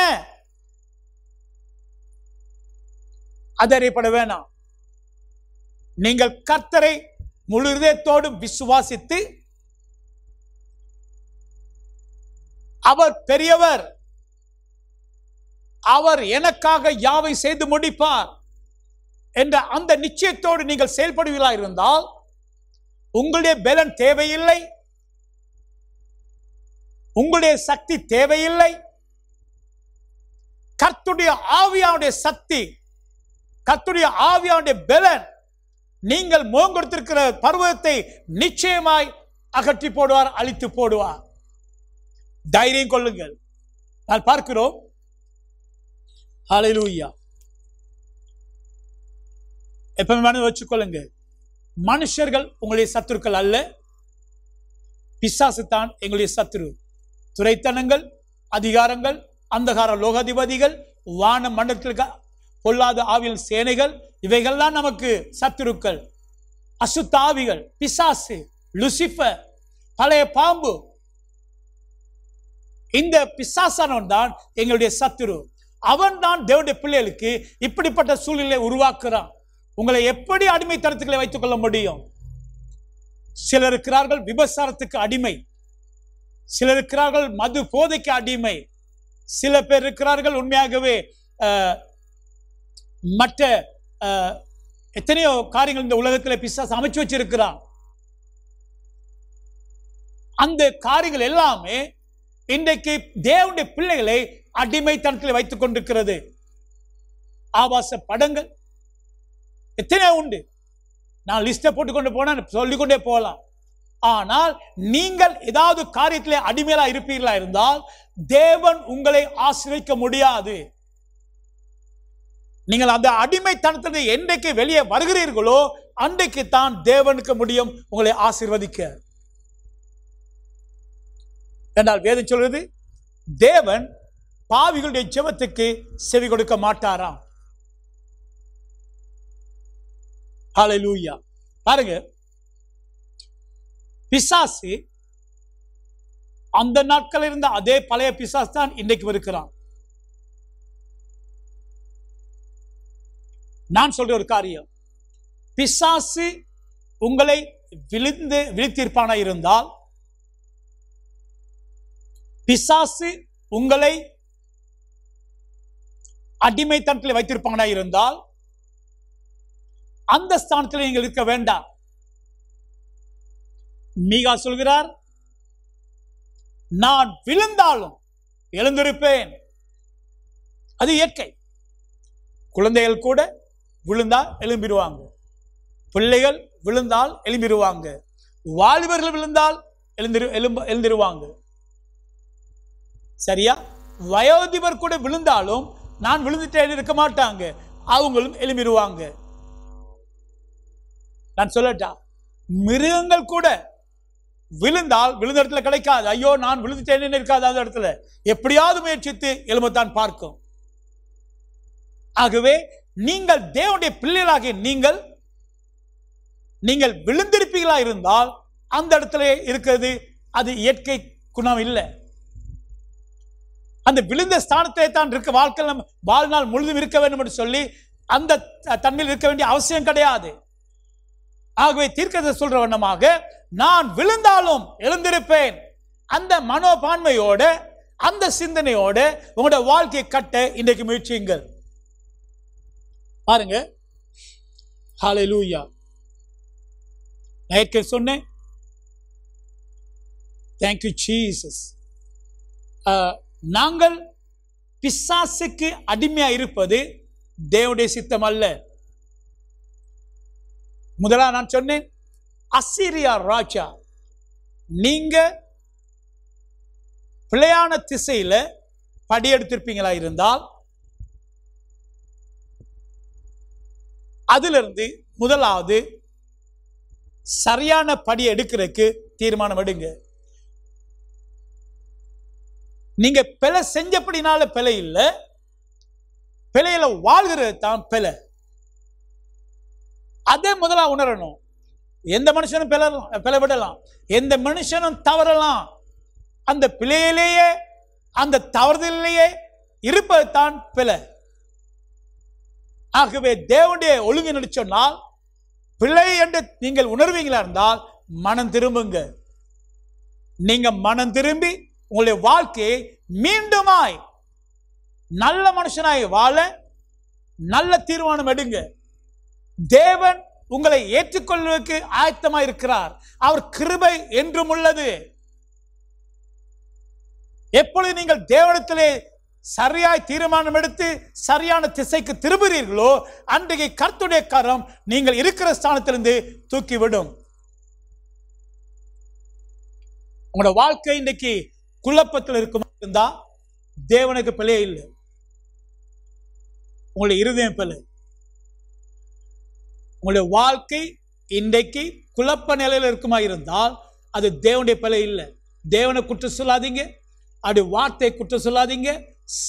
A: அதறியப்பட வேணாம் நீங்கள் கர்த்தரை முழு விசுவாசித்து அவர் பெரியவர் அவர் எனக்காக யாவை செய்து முடிப்பார் என்ற அந்த நிச்சயத்தோடு நீங்கள் செயல்படுவீர்களா இருந்தால் உங்களுடைய பலன் தேவையில்லை உங்களுடைய சக்தி தேவையில்லை கர்த்துடைய ஆவியாவுடைய சக்தி கர்த்துடைய ஆவியாவுடைய பலன் நீங்கள் மோங்கொடுத்திருக்கிற பருவத்தை நிச்சயமாய் அகற்றி போடுவார் அழித்து போடுவார் தைரியம் கொள்ளுங்கள் நான் பார்க்கிறோம் ஹலலூயா எப்பவுமே வச்சுக்கொள்ளுங்க மனுஷர்கள் உங்களுடைய சத்துருக்கள் அல்ல பிசாசு தான் எங்களுடைய சத்துரு துறைத்தனங்கள் அதிகாரங்கள் அந்தகார லோகாதிபதிகள் வான மண்டலத்தில் பொல்லாத ஆவியல் சேனைகள் இவைகள்லாம் நமக்கு சத்துருக்கள் அசுத்தாவிகள் பிசாசு லுசிஃப பழைய பாம்பு இந்த பிசாசானவன் தான் எங்களுடைய சத்துரு அவன் தான் தேவனுடைய பிள்ளைகளுக்கு இப்படிப்பட்ட சூழ்நிலை உருவாக்குறான் உங்களை எப்படி அடிமை தரத்துக்களை வைத்துக் கொள்ள முடியும் சிலர் இருக்கிறார்கள் விபசாரத்துக்கு அடிமை சிலர் இருக்கிறார்கள் மது போதைக்கு அடிமை சில பேர் இருக்கிறார்கள் உண்மையாகவே மற்ற எத்தனையோ காரியங்கள் இந்த உலகத்தில் பிசாஸ் அமைச்சு வச்சிருக்கிறான் அந்த காரியங்கள் எல்லாமே இன்றைக்கு தேவனுடைய பிள்ளைகளை அடிமைத்தனத்தில் வைத்துக் கொண்டிருக்கிறது ஆபாச படங்கள் எத்தனை உண்டு நான் லிஸ்ட போட்டு கொண்டு போனால் சொல்லிக்கொண்டே போகலாம் ஆனால் நீங்கள் ஏதாவது காரியத்திலே அடிமையாக இருப்பீர்களா இருந்தால் தேவன் உங்களை ஆசிரியக்க முடியாது நீங்கள் அந்த அடிமைத்தனத்திலிருந்து என்றைக்கு வெளியே வருகிறீர்களோ அன்றைக்கு தான் தேவனுக்கு முடியும் உங்களை ஆசிர்வதிக்க என்றால் வேதம் சொல்வது தேவன் பாவிகளுடைய ஜெபத்துக்கு செவி கொடுக்க மாட்டாரா பாருங்க பிசாசு அந்த நாட்கள் இருந்த அதே பழைய பிசாசு தான் இன்னைக்கு இருக்கிறான் நான் சொல்ற ஒரு காரியம் பிசாசு உங்களை விழுந்து விழித்திருப்பானா இருந்தால் பிசாசு உங்களை அடிமைத்தனத்தில் வைத்திருப்பாங்களா இருந்தால் அந்த ஸ்தானத்தில் நீங்கள் இருக்க வேண்டாம் மீகா சொல்கிறார் நான் விழுந்தாலும் எழுந்திருப்பேன் அது இயற்கை குழந்தைகள் கூட விழுந்தால் எழும்பிடுவாங்க பிள்ளைகள் விழுந்தால் எழும்பிடுவாங்க வாலிபர்கள் விழுந்தால் எழுந்திரு எழும்ப எழுந்திருவாங்க சரியா வயோதிபர் கூட விழுந்தாலும் நான் விழுந்துட்டேன் இருக்க மாட்டாங்க அவங்களும் எழும்பிடுவாங்க நான் சொல்லட்டா மிருகங்கள் கூட விழுந்தால் விழுந்த இடத்துல கிடைக்காது ஐயோ நான் விழுந்துட்டேன் இருக்காது அந்த இடத்துல எப்படியாவது முயற்சித்து எலும்பத்தான் பார்க்கும் ஆகவே நீங்கள் தேவனுடைய பிள்ளைகளாகிய நீங்கள் நீங்கள் விழுந்திருப்பீர்களா இருந்தால் அந்த இடத்துல இருக்கிறது அது இயற்கை குணம் இல்லை அந்த விழுந்த ஸ்தானத்திலே தான் இருக்க வாழ்க்கை நம் வாழ்நாள் முழுதும் இருக்க வேண்டும் என்று சொல்லி அந்த தன்மையில் இருக்க வேண்டிய அவசியம் கிடையாது ஆகவே தீர்க்கத சொல்ற வண்ணமாக நான் விழுந்தாலும் எழுந்திருப்பேன் அந்த மனோபான்மையோடு அந்த சிந்தனையோடு உங்களோட வாழ்க்கையை கட்ட இன்றைக்கு முயற்சியுங்கள் பாருங்க ஹாலை லூயா சொன்னேன் தேங்க்யூ சீசஸ் நாங்கள் பிசாசுக்கு அடிமையா இருப்பது தேவடைய சித்தம் அல்ல முதலா நான் சொன்னேன் அசிரியா ராஜா நீங்க பிழையான திசையில படியெடுத்திருப்பீங்களா இருந்தால் அதிலிருந்து முதலாவது சரியான படி எடுக்கிறதுக்கு தீர்மானம் எடுங்க நீங்க பிழை செஞ்சபடினால பிழை இல்லை பிழையில வாழ்கிறது தான் பிழை அதே முதலா உணரணும் எந்த மனுஷனும் பிளரலாம் பிழை விடலாம் எந்த மனுஷனும் தவறலாம் அந்த பிழையிலேயே அந்த தவறுதலிலேயே தான் பிழை ஆகவே தேவனுடைய ஒழுங்கு நடிச்சோன்னால் பிழை என்று நீங்கள் உணர்வீங்களா இருந்தால் மனம் திரும்புங்க நீங்க மனம் திரும்பி உங்களுடைய வாழ்க்கையை மீண்டுமாய் நல்ல மனுஷனாய் வாழ நல்ல தீர்மானம் எடுங்க தேவன் உங்களை ஏற்றுக்கொள்வதற்கு ஆயத்தமாக இருக்கிறார் அவர் கிருபை என்றும் உள்ளது எப்பொழுது நீங்கள் தேவனத்திலே சரியாய் தீர்மானம் எடுத்து சரியான திசைக்கு திரும்புகிறீர்களோ அன்றைக்கு கர்த்துடைய கரம் நீங்கள் இருக்கிற ஸ்தானத்திலிருந்து தூக்கிவிடும் உங்களோட வாழ்க்கை இன்னைக்கு குழப்பத்தில் இருக்கும் இருந்தா தேவனுக்கு பிழையே இல்லை உங்களுடைய இருதயம் பிழை உங்களுடைய வாழ்க்கை இன்றைக்கு குழப்ப நிலையில் இருக்குமா இருந்தால் அது தேவனுடைய பிழை இல்லை தேவனை குற்றம் சொல்லாதீங்க அப்படி வார்த்தையை குற்றம் சொல்லாதீங்க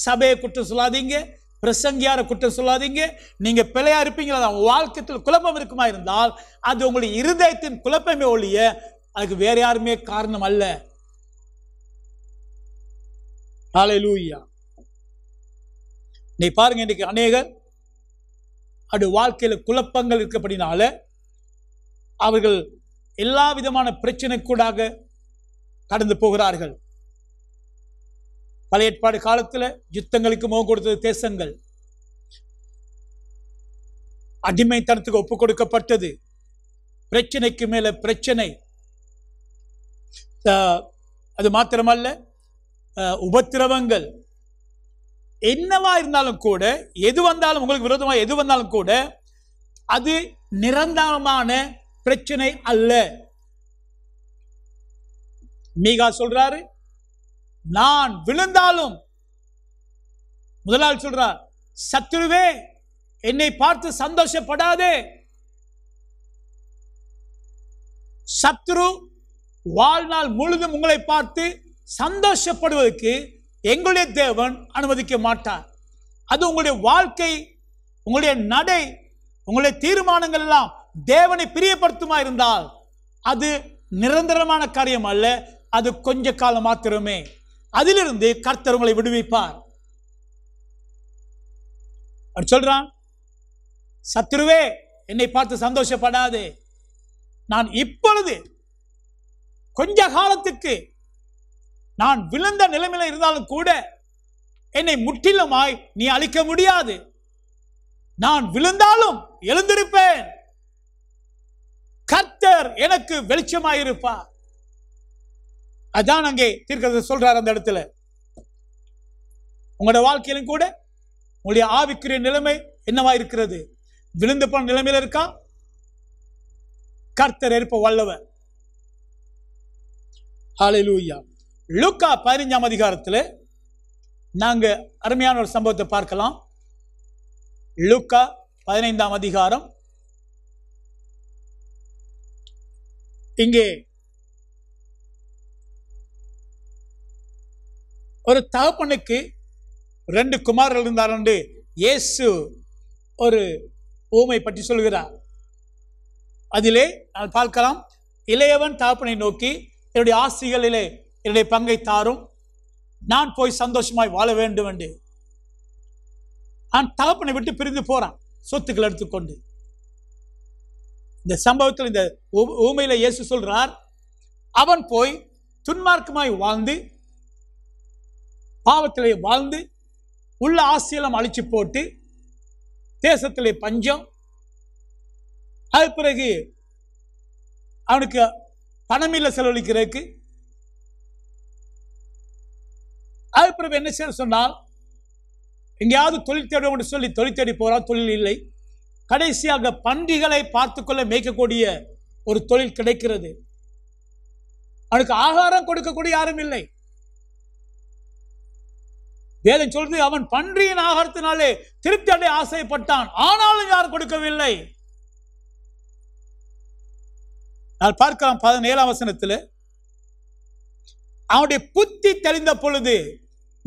A: சபையை குற்றம் சொல்லாதீங்க பிரசங்கியார குற்றம் சொல்லாதீங்க நீங்க பிழையா இருப்பீங்களா வாழ்க்கையில் குழப்பம் இருக்குமா இருந்தால் அது உங்களுடைய இருதயத்தின் குழப்பமே ஒழிய அதுக்கு வேற யாருமே காரணம் அல்ல ஹலலூயா நீ பாருங்க இன்றைக்கு அநேகர் அது வாழ்க்கையில் குழப்பங்கள் இருக்கப்படினால அவர்கள் எல்லா விதமான பிரச்சனைக்கூடாக கடந்து போகிறார்கள் பல ஏற்பாடு காலத்தில் யுத்தங்களுக்கு முகம் கொடுத்தது தேசங்கள் அடிமைத்தனத்துக்கு ஒப்பு கொடுக்கப்பட்டது பிரச்சனைக்கு மேல பிரச்சனை அது மாத்திரமல்ல உபத்திரவங்கள் என்னவா இருந்தாலும் கூட எது வந்தாலும் உங்களுக்கு விரோதமாக எது வந்தாலும் கூட அது நிரந்தரமான பிரச்சனை அல்ல மீகா சொல்றாரு நான் விழுந்தாலும் முதலாளி சொல்றார் சத்துருவே என்னை பார்த்து சந்தோஷப்படாதே சத்ரு வாழ்நாள் முழுதும் உங்களை பார்த்து சந்தோஷப்படுவதற்கு எங்களுடைய தேவன் அனுமதிக்க மாட்டார் அது உங்களுடைய வாழ்க்கை உங்களுடைய நடை உங்களுடைய தீர்மானங்கள் எல்லாம் தேவனை பிரியப்படுத்துமா இருந்தால் அது நிரந்தரமான காரியம் அல்ல அது கொஞ்ச காலம் மாத்திரமே அதிலிருந்து கர்த்தர் உங்களை விடுவிப்பார் சொல்றான் சத்ருவே என்னை பார்த்து சந்தோஷப்படாது நான் இப்பொழுது கொஞ்ச காலத்துக்கு நான் விழுந்த நிலைமையில இருந்தாலும் கூட என்னை முற்றிலுமாய் நீ அழிக்க முடியாது நான் விழுந்தாலும் எழுந்திருப்பேன் கர்த்தர் எனக்கு வெளிச்சமாயிருப்பார் அதான் அங்கே தீர்க்கதை சொல்றார் அந்த இடத்துல உங்களோட வாழ்க்கையிலும் கூட உங்களுடைய ஆவிக்குரிய நிலைமை என்னவா இருக்கிறது விழுந்து போன நிலைமையில இருக்கா கர்த்தர் இருப்ப வல்லவர் ஹalleluya லுக்கா பதினஞ்சாம் அதிகாரத்தில் நாங்கள் அருமையான ஒரு சம்பவத்தை பார்க்கலாம் லுக்கா பதினைந்தாம் அதிகாரம் இங்கே ஒரு தகப்பனுக்கு ரெண்டு குமாரர்கள் இருந்தார் என்று இயேசு ஒரு ஊமை பற்றி சொல்கிறார் அதிலே நான் பார்க்கலாம் இளையவன் தகப்பனை நோக்கி என்னுடைய ஆசிகளிலே என்னுடைய பங்கை தாரும் நான் போய் சந்தோஷமாய் வாழ வேண்டும் என்று நான் தகப்பனை விட்டு பிரிந்து போறான் சொத்துக்கள் எடுத்துக்கொண்டு இந்த சம்பவத்தில் இந்த ஊமையில இயேசு சொல்றார் அவன் போய் துன்மார்க்கமாய் வாழ்ந்து பாவத்திலே வாழ்ந்து உள்ள ஆசியலம் அழிச்சு போட்டு தேசத்திலே பஞ்சம் அது பிறகு அவனுக்கு பணமில்லை செலவழிக்கிறதுக்கு அது பிறகு என்ன செய்ய சொன்னால் எங்கேயாவது தொழில் தேடும் என்று சொல்லி தொழில் தேடி போகிறான் தொழில் இல்லை கடைசியாக பன்றிகளை பார்த்துக்கொள்ள மேய்க்கக்கூடிய ஒரு தொழில் கிடைக்கிறது அவனுக்கு ஆகாரம் கொடுக்கக்கூடிய யாரும் இல்லை வேதம் சொல்றது அவன் பன்றியின் ஆகாரத்தினாலே திருப்தி அடைய ஆசைப்பட்டான் ஆனாலும் யாரும் கொடுக்கவில்லை நான் பார்க்கலாம் பதினேழாம் வசனத்தில் அவனுடைய புத்தி தெளிந்த பொழுது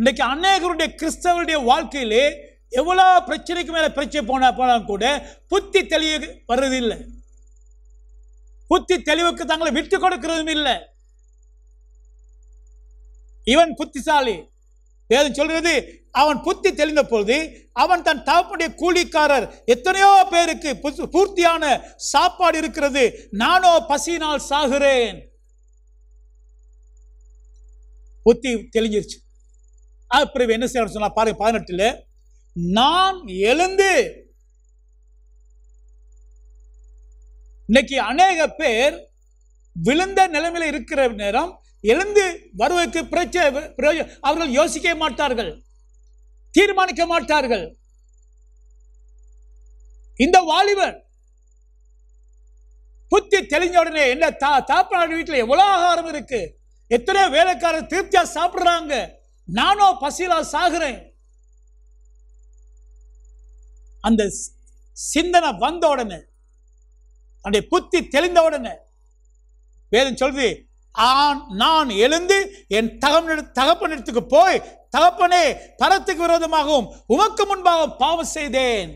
A: இன்னைக்கு அநேகருடைய கிறிஸ்தவருடைய வாழ்க்கையிலே எவ்வளோ பிரச்சனைக்கு மேலே பிரச்சனை போனால் போனாலும் கூட புத்தி தெளிவு வர்றது இல்லை புத்தி தெளிவுக்கு தங்களை விட்டு கொடுக்கிறதும் இல்லை இவன் புத்திசாலி வேதம் சொல்றது அவன் புத்தி தெளிந்த பொழுது அவன் தன் தகப்புடைய கூலிக்காரர் எத்தனையோ பேருக்கு பூர்த்தியான சாப்பாடு இருக்கிறது நானோ பசியினால் சாகுறேன் புத்தி தெளிஞ்சிருச்சு அப்புறம் என்ன செய்ய சொன்னா பாருங்க பதினெட்டுல நான் எழுந்து இன்னைக்கு அநேக பேர் விழுந்த நிலைமையில இருக்கிற நேரம் எழுந்து வருவதற்கு பிரச்சனை அவர்கள் யோசிக்க மாட்டார்கள் தீர்மானிக்க மாட்டார்கள் இந்த வாலிபர் புத்தி தெளிஞ்ச உடனே என்ன தா வீட்டில் எவ்வளோ ஆகாரம் இருக்கு எத்தனை வேலைக்காரர் திருப்தியா சாப்பிடுறாங்க நானோ பசியலா சாகுறேன் அந்த சிந்தனை வந்த உடனே அந்த புத்தி தெளிந்த உடனே வேதம் சொல்றது ஆன் நான் எழுந்து என் தகப்பன தகப்பனிடத்துக்கு போய் தகப்பனே பரத்துக்கு விரோதமாகவும் உமக்கு முன்பாக பாவம் செய்தேன்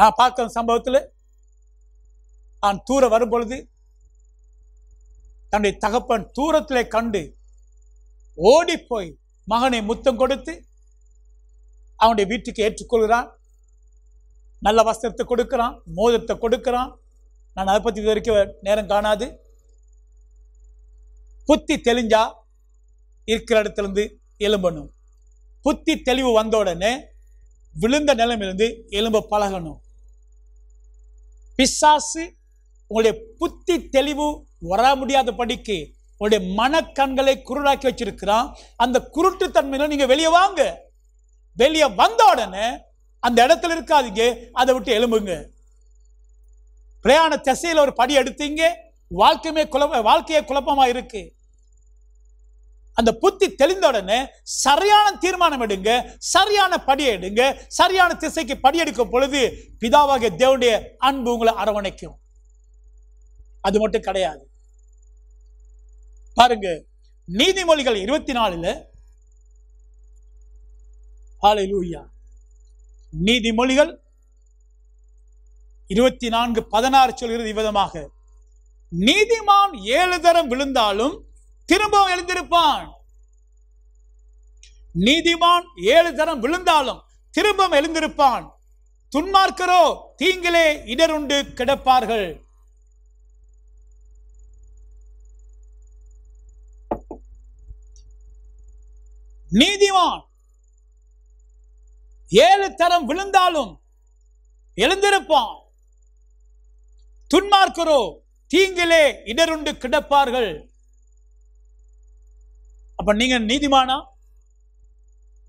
A: நான் பார்க்க சம்பவத்தில் நான் தூர வரும்பொழுது தன்னுடைய தகப்பன் தூரத்திலே கண்டு ஓடி போய் மகனை முத்தம் கொடுத்து அவனுடைய வீட்டுக்கு ஏற்றுக்கொள்கிறான் நல்ல வஸ்திரத்தை கொடுக்கிறான் மோதிரத்தை கொடுக்கிறான் நான் அதை பற்றி இது வரைக்கும் நேரம் காணாது புத்தி தெளிஞ்சா இருக்கிற இடத்துலேருந்து எலும்பணும் புத்தி தெளிவு வந்த உடனே விழுந்த நிலமிருந்து எலும்ப பழகணும் பிசாசு உங்களுடைய புத்தி தெளிவு வர முடியாத படிக்கு உங்களுடைய மனக்கண்களை குருடாக்கி வச்சிருக்கிறான் அந்த குருட்டு தன்மையில நீங்க வெளியே வாங்க வெளியே வந்த உடனே அந்த இடத்துல இருக்காதீங்க அதை விட்டு எலும்புங்க பிரயாண திசையில் ஒரு படி எடுத்தீங்க வாழ்க்கையுமே குழப்ப வாழ்க்கையே குழப்பமா இருக்கு அந்த புத்தி தெளிந்த உடனே சரியான தீர்மானம் எடுங்க சரியான படி எடுங்க சரியான திசைக்கு படி எடுக்கும் பொழுது பிதாவாகிய தேவனுடைய அன்பு உங்களை அரவணைக்கும் அது மட்டும் கிடையாது பாருங்க நீதிமொழிகள் இருபத்தி நாலுல ஹாலூயா நீதிமொழிகள் இருபத்தி நான்கு பதினாறு சொல்கிறது இவ்விதமாக நீதிமான் ஏழு தரம் விழுந்தாலும் திரும்பவும் எழுந்திருப்பான் நீதிமான் ஏழு தரம் விழுந்தாலும் திரும்பவும் எழுந்திருப்பான் துன்மார்க்கரோ தீங்கிலே இடருண்டு கிடப்பார்கள் நீதிமான் ஏழு தரம் விழுந்தாலும் எழுந்திருப்பான் துன்மார்க்கரோ தீங்கிலே இடருண்டு கிடப்பார்கள் அப்ப நீங்க நீதிமானா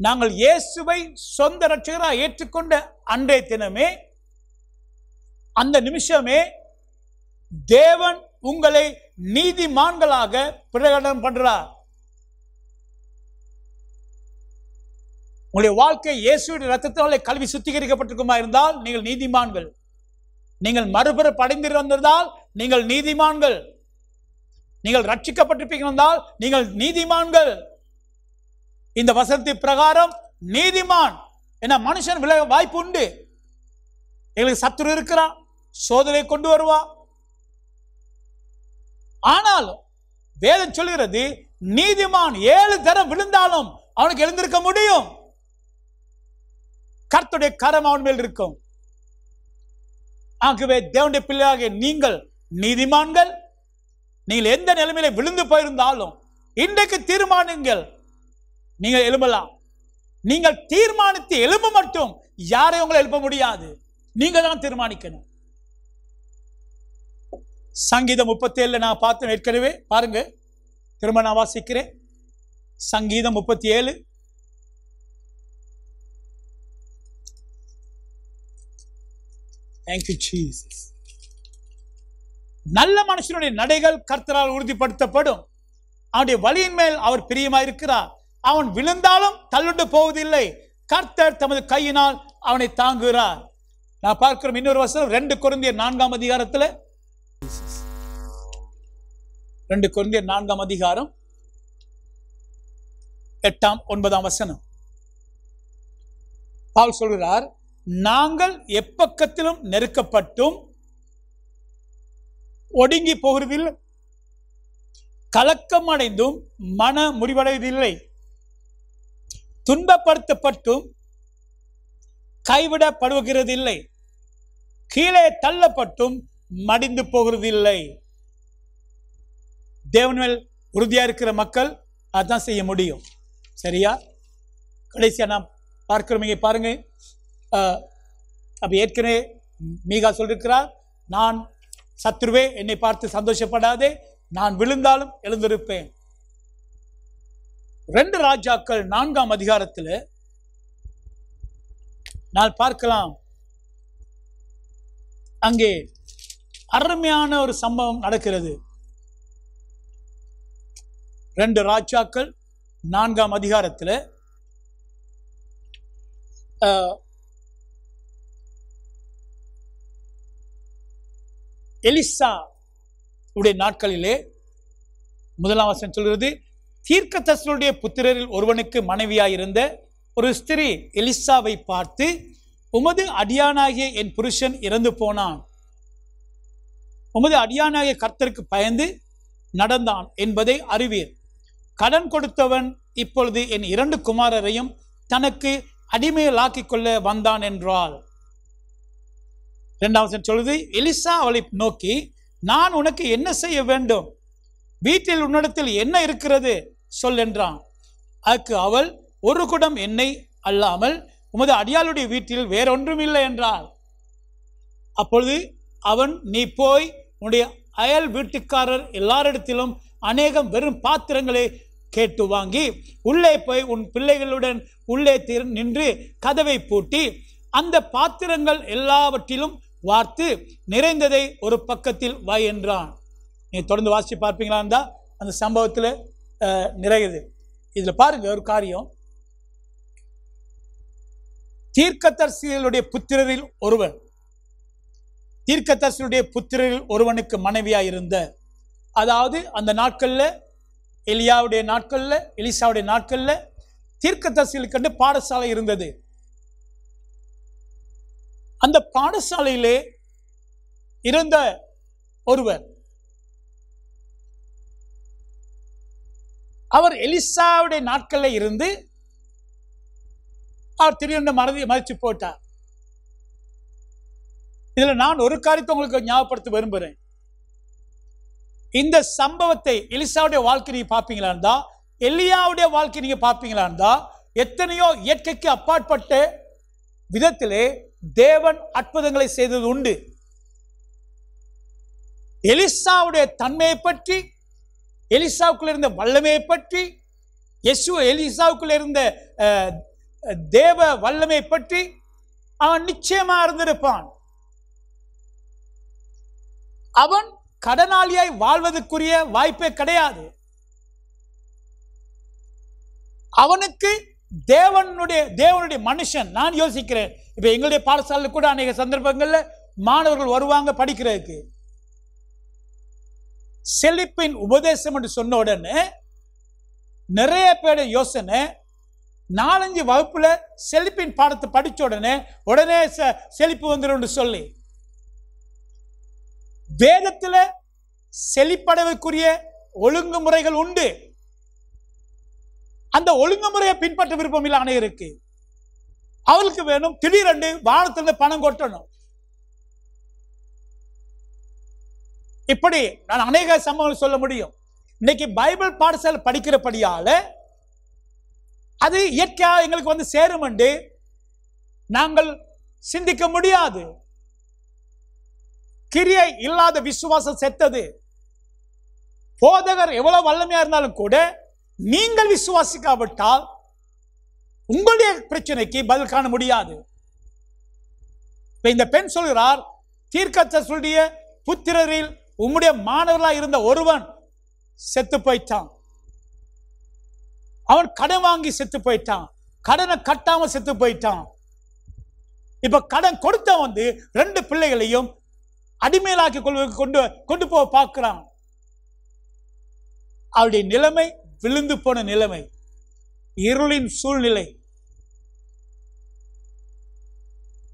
A: நாங்கள் இயேசுவை சொந்த ரட்சகராக ஏற்றுக்கொண்ட அன்றைய தினமே அந்த நிமிஷமே தேவன் உங்களை நீதிமான்களாக பிரகடனம் பண்றார் உங்களுடைய வாழ்க்கை இயேசுடைய ரத்தத்தினாலே கல்வி சுத்திகரிக்கப்பட்டிருக்குமா இருந்தால் நீங்கள் நீதிமான்கள் நீங்கள் மறுபுற வந்திருந்தால் நீங்கள் நீதிமான்கள் நீங்கள் ரட்சிக்கப்பட்டிருப்பீங்கன்றால் நீங்கள் நீதிமான்கள் இந்த வசதி பிரகாரம் நீதிமான் என்ன மனுஷன் விலக வாய்ப்பு உண்டு எங்களுக்கு சத்துரு இருக்கிறான் சோதனை கொண்டு வருவா ஆனாலும் வேதம் சொல்கிறது நீதிமான் ஏழு தரம் விழுந்தாலும் அவனுக்கு எழுந்திருக்க முடியும் கர்த்துடைய கரம் அவன் மேல் இருக்கும் ஆகவே தேவனுடைய பிள்ளையாக நீங்கள் நீதிமான்கள் நீங்கள் எந்த நிலைமையில விழுந்து போயிருந்தாலும் இன்றைக்கு தீர்மானங்கள் நீங்கள் எழும்பலாம் நீங்கள் தீர்மானித்து எழும்ப மட்டும் யாரையும் உங்களை எழுப்ப முடியாது நீங்க தான் தீர்மானிக்கணும் சங்கீதம் முப்பத்தி ஏழுல நான் பார்த்தேன் ஏற்கனவே பாருங்க திரும்ப நான் வாசிக்கிறேன் சங்கீதம் முப்பத்தி ஏழு நல்ல மனுஷனுடைய நடைகள் கர்த்தரால் உறுதிப்படுத்தப்படும் அவனுடைய வழியின் மேல் அவர் பிரியமா இருக்கிறார் அவன் விழுந்தாலும் தள்ளுண்டு போவதில்லை கர்த்தர் தமது கையினால் அவனை தாங்குகிறார் நான் பார்க்கிறோம் இன்னொரு வசனம் ரெண்டு குழந்தைய நான்காம் அதிகாரத்தில் ரெண்டு குழந்தைய நான்காம் அதிகாரம் எட்டாம் ஒன்பதாம் வசனம் பால் சொல்கிறார் நாங்கள் எப்பக்கத்திலும் நெருக்கப்பட்டும் ஒடுங்கி போகிறதில் கலக்கம் அடைந்தும் மன முடிவடைவதில்லை துன்பப்படுத்தப்பட்டும் கைவிடப்படுகிறதில்லை கீழே தள்ளப்பட்டும் மடிந்து போகிறதில்லை தேவன் மேல் உறுதியாக இருக்கிற மக்கள் அதான் செய்ய முடியும் சரியா கடைசியாக நாம் பார்க்கிறவங்க பாருங்கள் அப்போ ஏற்கனவே மீகா சொல்லியிருக்கிறார் நான் சத்ருவே என்னை பார்த்து சந்தோஷப்படாதே நான் விழுந்தாலும் எழுந்திருப்பேன் ரெண்டு ராஜாக்கள் நான்காம் அதிகாரத்தில் நான் பார்க்கலாம் அங்கே அருமையான ஒரு சம்பவம் நடக்கிறது ரெண்டு ராஜாக்கள் நான்காம் அதிகாரத்தில் எலிசா உடைய நாட்களிலே முதலாம் வசனம் சொல்கிறது தீர்க்க தசனுடைய புத்திரரில் ஒருவனுக்கு மனைவியாயிருந்த ஒரு ஸ்திரீ எலிசாவை பார்த்து உமது அடியானாகிய என் புருஷன் இறந்து போனான் உமது அடியானாகிய கர்த்தருக்கு பயந்து நடந்தான் என்பதை அறிவீர் கடன் கொடுத்தவன் இப்பொழுது என் இரண்டு குமாரரையும் தனக்கு அடிமையிலாக்கிக் கொள்ள வந்தான் என்றாள் ரெண்டாவது சொல்லுது எலிசா அவளை நோக்கி நான் உனக்கு என்ன செய்ய வேண்டும் வீட்டில் உன்னிடத்தில் என்ன இருக்கிறது சொல் என்றான் அதுக்கு அவள் ஒரு குடம் எண்ணெய் அல்லாமல் உமது அடியாளுடைய வீட்டில் வேறொன்றும் இல்லை என்றாள் அப்பொழுது அவன் நீ போய் உன்னுடைய அயல் வீட்டுக்காரர் எல்லாரிடத்திலும் அநேகம் வெறும் பாத்திரங்களை கேட்டு வாங்கி உள்ளே போய் உன் பிள்ளைகளுடன் உள்ளே நின்று கதவை பூட்டி அந்த பாத்திரங்கள் எல்லாவற்றிலும் வார்த்து நிறைந்ததை ஒரு பக்கத்தில் வை என்றான் நீ தொடர்ந்து வாசித்து பார்ப்பீங்களா இருந்தால் அந்த சம்பவத்தில் நிறையுது இதில் பாருங்க ஒரு காரியம் தீர்க்கத்தரசிகளுடைய புத்திரரில் ஒருவன் தீர்க்கத்தரசியுடைய புத்திரரில் ஒருவனுக்கு மனைவியாக இருந்த அதாவது அந்த நாட்களில் எலியாவுடைய நாட்களில் எலிசாவுடைய நாட்களில் தீர்க்கத்தரசிகளுக்கு பாடசாலை இருந்தது அந்த பாடசாலையிலே இருந்த ஒருவர் அவர் எலிசாவுடைய நாட்களில் இருந்து அவர் திடீர்னு மறதி மறைச்சு போட்டார் இதில் நான் ஒரு காரியத்தை உங்களுக்கு ஞாபகப்படுத்த விரும்புகிறேன் இந்த சம்பவத்தை எலிசாவுடைய வாழ்க்கை நீங்கள் பார்ப்பீங்களா இருந்தா எலியாவுடைய வாழ்க்கை நீங்கள் பார்ப்பீங்களா இருந்தா எத்தனையோ இயற்கைக்கு அப்பாற்பட்ட விதத்திலே தேவன் அற்புதங்களை செய்தது உண்டு எலிசாவுடைய தன்மையை பற்றி எலிசாவுக்குள் இருந்த வல்லமையை பற்றி எசு எலிசாவுக்குள் இருந்த தேவ வல்லமை பற்றி அவன் நிச்சயமா இருந்திருப்பான் அவன் கடனாளியாய் வாழ்வதற்குரிய வாய்ப்பே கிடையாது அவனுக்கு தேவனுடைய தேவனுடைய மனுஷன் நான் யோசிக்கிறேன் இப்ப எங்களுடைய பாடசாலையில் கூட அநேக சந்தர்ப்பங்களில் மாணவர்கள் வருவாங்க படிக்கிறதுக்கு செழிப்பின் உபதேசம் என்று சொன்ன உடனே நிறைய பேருடைய யோசனை நாலஞ்சு வகுப்புல செழிப்பின் பாடத்தை படிச்ச உடனே உடனே செழிப்பு வந்துடும் சொல்லி வேதத்தில் செழிப்படவைக்குரிய ஒழுங்குமுறைகள் உண்டு அந்த ஒழுங்குமுறையை பின்பற்ற விருப்பம் இல்லை அணையிருக்கு அவளுக்கு வேணும் திடீரெண்டு வானத்திலிருந்து பணம் கொட்டணும் இப்படி நான் அநேக சம்பவங்கள் சொல்ல முடியும் இன்னைக்கு பைபிள் பாடசாலை படிக்கிறபடியால அது இயற்கையாக எங்களுக்கு வந்து சேரும் என்று நாங்கள் சிந்திக்க முடியாது கிரியை இல்லாத விசுவாசம் செத்தது போதகர் எவ்வளவு வல்லமையா இருந்தாலும் கூட நீங்கள் விசுவாசிக்காவிட்டால் உங்களுடைய பிரச்சனைக்கு பதில் காண முடியாது இப்ப இந்த பெண் சொல்கிறார் தீர்க்கத்தருடைய புத்திரரில் உம்முடைய மாணவர்களாக இருந்த ஒருவன் செத்து போயிட்டான் அவன் கடன் வாங்கி செத்து போயிட்டான் கடனை கட்டாம செத்து போயிட்டான் இப்ப கடன் கொடுத்த வந்து ரெண்டு பிள்ளைகளையும் அடிமையிலாக்கி கொண்டு கொண்டு போக பார்க்கிறான் அவருடைய நிலைமை விழுந்து போன நிலைமை இருளின் சூழ்நிலை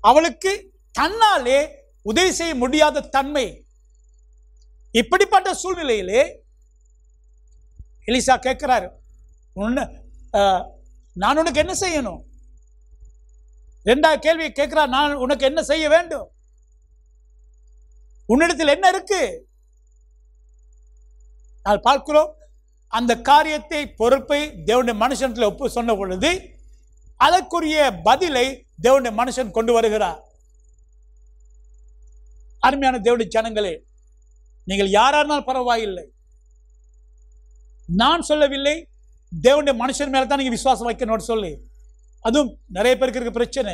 A: அவளுக்கு தன்னாலே உதவி செய்ய முடியாத தன்மை இப்படிப்பட்ட சூழ்நிலையிலே எலிசா கேட்கிறாரு நான் உனக்கு என்ன செய்யணும் ரெண்டாவது கேள்வியை கேட்கிறார் நான் உனக்கு என்ன செய்ய வேண்டும் உன்னிடத்தில் என்ன இருக்கு நான் பார்க்கிறோம் அந்த காரியத்தை பொறுப்பை தேவனுடைய மனுஷன்ல ஒப்பு சொன்ன பொழுது அதற்குரிய பதிலை தேவனுடைய மனுஷன் கொண்டு வருகிறார் அருமையான தேவனுடைய ஜனங்களே நீங்கள் இருந்தாலும் பரவாயில்லை நான் சொல்லவில்லை தேவனுடைய மனுஷன் மேலே தான் நீங்கள் விசுவாசம் வைக்கணும்னு சொல்லி அதுவும் நிறைய பேருக்கு இருக்க பிரச்சனை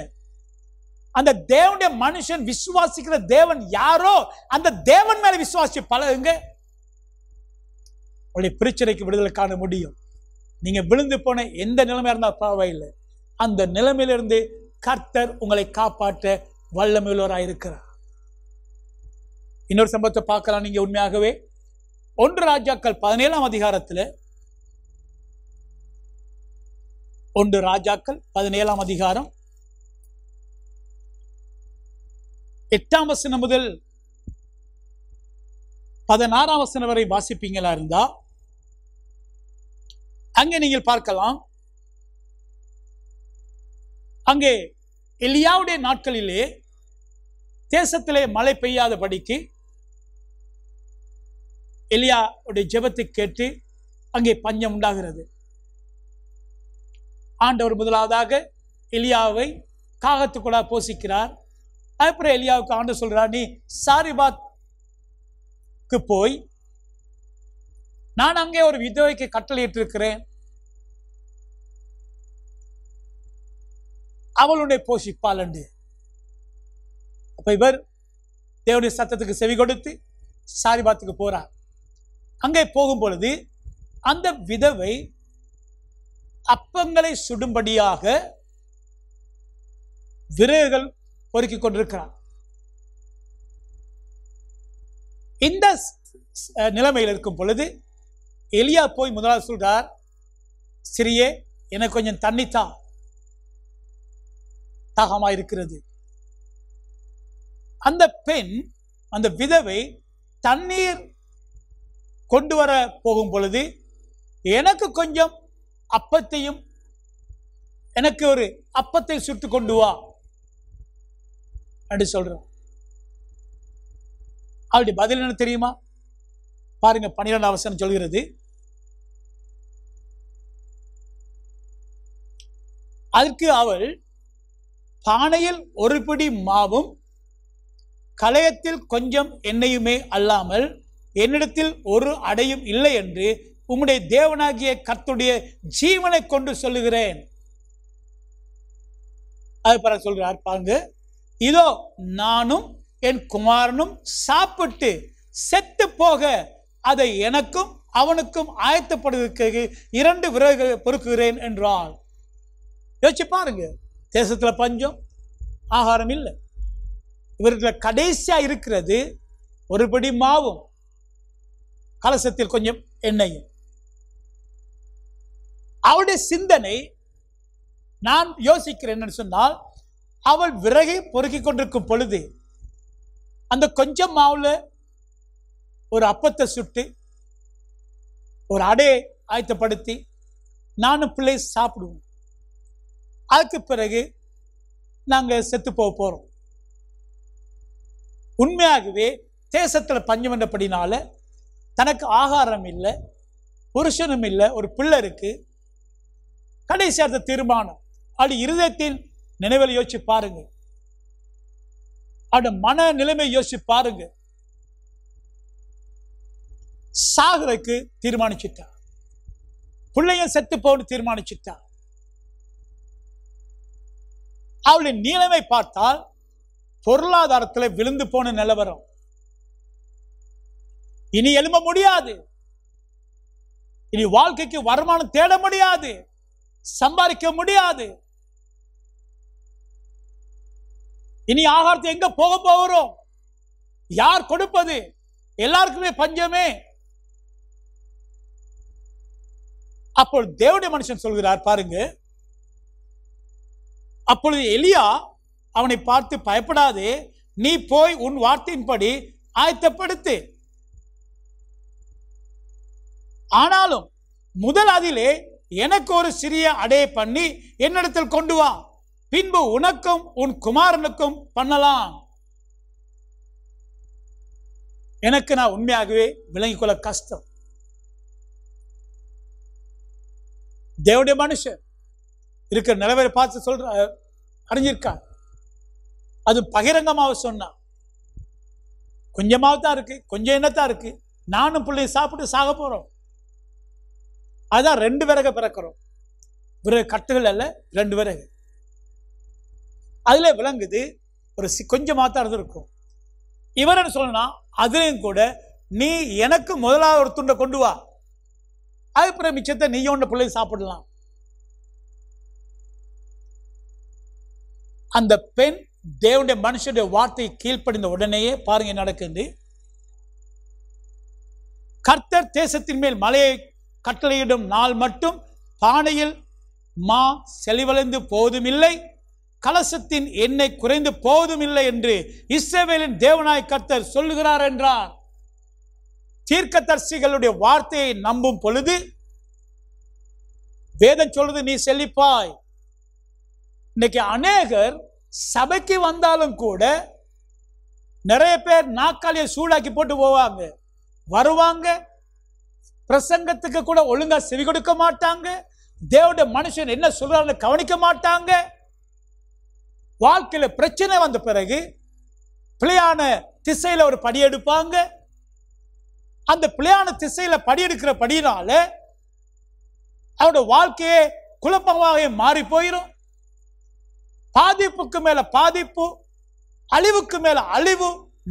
A: அந்த தேவனுடைய மனுஷன் விசுவாசிக்கிற தேவன் யாரோ அந்த தேவன் மேலே விசுவாசி பழகுங்க உங்களுடைய பிரச்சனைக்கு விடுதலை காண முடியும் நீங்கள் விழுந்து போன எந்த நிலைமை இருந்தால் பரவாயில்லை அந்த நிலைமையிலிருந்து கர்த்தர் உங்களை காப்பாற்ற வல்லமையுள்ளவராக இருக்கிறார் இன்னொரு சம்பவத்தை பார்க்கலாம் நீங்கள் உண்மையாகவே ஒன்று ராஜாக்கள் பதினேழாம் அதிகாரத்தில் ஒன்று ராஜாக்கள் பதினேழாம் அதிகாரம் எட்டாம் வசனம் முதல் பதினாறாம் வசனம் வரை வாசிப்பீங்களா இருந்தால் அங்கே நீங்கள் பார்க்கலாம் அங்கே எலியாவுடைய நாட்களிலே தேசத்திலே மழை பெய்யாதபடிக்கு எலியாவுடைய ஜெபத்தை கேட்டு அங்கே பஞ்சம் உண்டாகிறது ஆண்டவர் முதலாவதாக எலியாவை காகத்துக்குள்ளா போசிக்கிறார் அப்புறம் எலியாவுக்கு ஆண்டு சொல்றா நீ சாரிபாத் போய் நான் அங்கே ஒரு விதவைக்கு கட்டளையிட்டிருக்கிறேன் அவளுடைய போஷிப்பால் என்று அப்ப இவர் தேவனுடைய சத்தத்துக்கு செவி கொடுத்து சாரிபாத்துக்கு போறார் அங்கே போகும் பொழுது அந்த விதவை அப்பங்களை சுடும்படியாக விறகுகள் பொறுக்கிக் கொண்டிருக்கிறார் இந்த நிலைமையில் இருக்கும் பொழுது எலியா போய் முதலாவது சொல்றார் சிறியே எனக்கு கொஞ்சம் தண்ணி தான் தாகமா இருக்கிறது அந்த பெண் அந்த விதவை தண்ணீர் கொண்டு வர போகும் பொழுது எனக்கு கொஞ்சம் அப்பத்தையும் எனக்கு ஒரு அப்பத்தை சுட்டு கொண்டு வா அப்படி சொல்ற அப்படி பதில் என்ன தெரியுமா பாருங்க பன்னிரெண்டாம் வசனம் சொல்கிறது அதற்கு அவள் பானையில் ஒரு பிடி மாவும் கலையத்தில் கொஞ்சம் எண்ணெயுமே அல்லாமல் என்னிடத்தில் ஒரு அடையும் இல்லை என்று உம்முடைய தேவனாகிய கத்துடைய ஜீவனை கொண்டு சொல்லுகிறேன் அது பிறகு சொல்கிறார் பாருங்க இதோ நானும் என் குமாரனும் சாப்பிட்டு செத்து போக அதை எனக்கும் அவனுக்கும் ஆயத்தப்படுவதற்கு இரண்டு விறகு பொறுக்குகிறேன் என்றான் யோசிச்சு பாருங்க தேசத்தில் பஞ்சம் ஆகாரம் இல்லை இவர்கள் கடைசியாக இருக்கிறது ஒருபடி மாவும் கலசத்தில் கொஞ்சம் எண்ணெயும் அவருடைய சிந்தனை நான் யோசிக்கிறேன் சொன்னால் அவள் விறகை பொறுக்கி கொண்டிருக்கும் பொழுது அந்த கொஞ்சம் மாவில் ஒரு அப்பத்தை சுட்டு ஒரு அடையை ஆயத்தப்படுத்தி நானும் பிள்ளை சாப்பிடுவோம் அதுக்கு பிறகு நாங்கள் செத்து போக போகிறோம் உண்மையாகவே தேசத்தில் பஞ்சம் என்றபடினால தனக்கு ஆகாரம் இல்லை புருஷனும் இல்லை ஒரு பிள்ளை இருக்கு கடைசி அந்த தீர்மானம் அப்படி இருதயத்தின் நினைவில் யோசிச்சு பாருங்க அப்படி மன நிலைமை யோசிச்சு பாருங்க சாகுறக்கு தீர்மானிச்சுட்டா பிள்ளைய செத்து போன்னு தீர்மானிச்சுட்டா அவளின் நிலைமை பார்த்தால் பொருளாதாரத்தில் விழுந்து போன நிலவரம் இனி எழும்ப முடியாது இனி வாழ்க்கைக்கு வருமானம் தேட முடியாது சம்பாதிக்க முடியாது இனி ஆகாரத்தை எங்க போக போகிறோம் யார் கொடுப்பது எல்லாருக்குமே பஞ்சமே அப்பொழுது தேவடைய மனுஷன் சொல்கிறார் பாருங்க அப்பொழுது எலியா அவனை பார்த்து பயப்படாதே நீ போய் உன் வார்த்தையின்படி ஆயத்தப்படுத்து ஆனாலும் முதல் அதிலே எனக்கு ஒரு சிறிய அடையை பண்ணி என்னிடத்தில் கொண்டு வா பின்பு உனக்கும் உன் குமாரனுக்கும் பண்ணலாம் எனக்கு நான் உண்மையாகவே விளங்கிக் கொள்ள கஷ்டம் தேவடைய மனுஷன் இருக்கிற நிலவரை பார்த்து சொல்ற அறிஞ்சிருக்கார் அது பகிரங்கமாக சொன்னா கொஞ்சமாக தான் இருக்கு கொஞ்சம் என்னத்தான் இருக்கு நானும் பிள்ளைய சாப்பிட்டு சாக போறோம் அதான் ரெண்டு விறக பிறக்கிறோம் விறகு கட்டுகள் அல்ல ரெண்டு விறகு அதுல விளங்குது ஒரு கொஞ்சமாக தான் இருந்திருக்கும் இவர் என்ன சொல்லணும்னா அதுலேயும் கூட நீ எனக்கு முதலாவது ஒரு துண்டை கொண்டு வா அதுக்கப்புறம் மிச்சத்தை ஒன்று பிள்ளை சாப்பிடலாம் அந்த பெண் தேவனுடைய மனுஷனுடைய வார்த்தை கீழ்ப்படிந்த உடனேயே பாருங்க நடக்குது கர்த்தர் தேசத்தின் மேல் மலையை கட்டளையிடும் நாள் மட்டும் பானையில் மா செலிவளைந்து போவதுமில்லை கலசத்தின் எண்ணெய் குறைந்து போவதும் இல்லை என்று இஸ்ரேவேலின் தேவனாய் கர்த்தர் சொல்லுகிறார் என்றார் தீர்க்கதர்சிகளுடைய வார்த்தையை நம்பும் பொழுது வேதம் சொல்றது நீ செழிப்பாய் இன்னைக்கு அநேகர் சபைக்கு வந்தாலும் கூட நிறைய பேர் நாக்காளியை சூடாக்கி போட்டு போவாங்க வருவாங்க பிரசங்கத்துக்கு கூட ஒழுங்கா செவி கொடுக்க மாட்டாங்க தேவடைய மனுஷன் என்ன சொல்றாருன்னு கவனிக்க மாட்டாங்க வாழ்க்கையில் பிரச்சனை வந்த பிறகு பிள்ளையான திசையில் ஒரு படி எடுப்பாங்க அந்த பிள்ளையான திசையில படியெடுக்கிற படியினால அவனோட வாழ்க்கையே குழப்பமாக மாறி போயிடும் பாதிப்புக்கு மேல பாதிப்பு அழிவுக்கு மேல அழிவு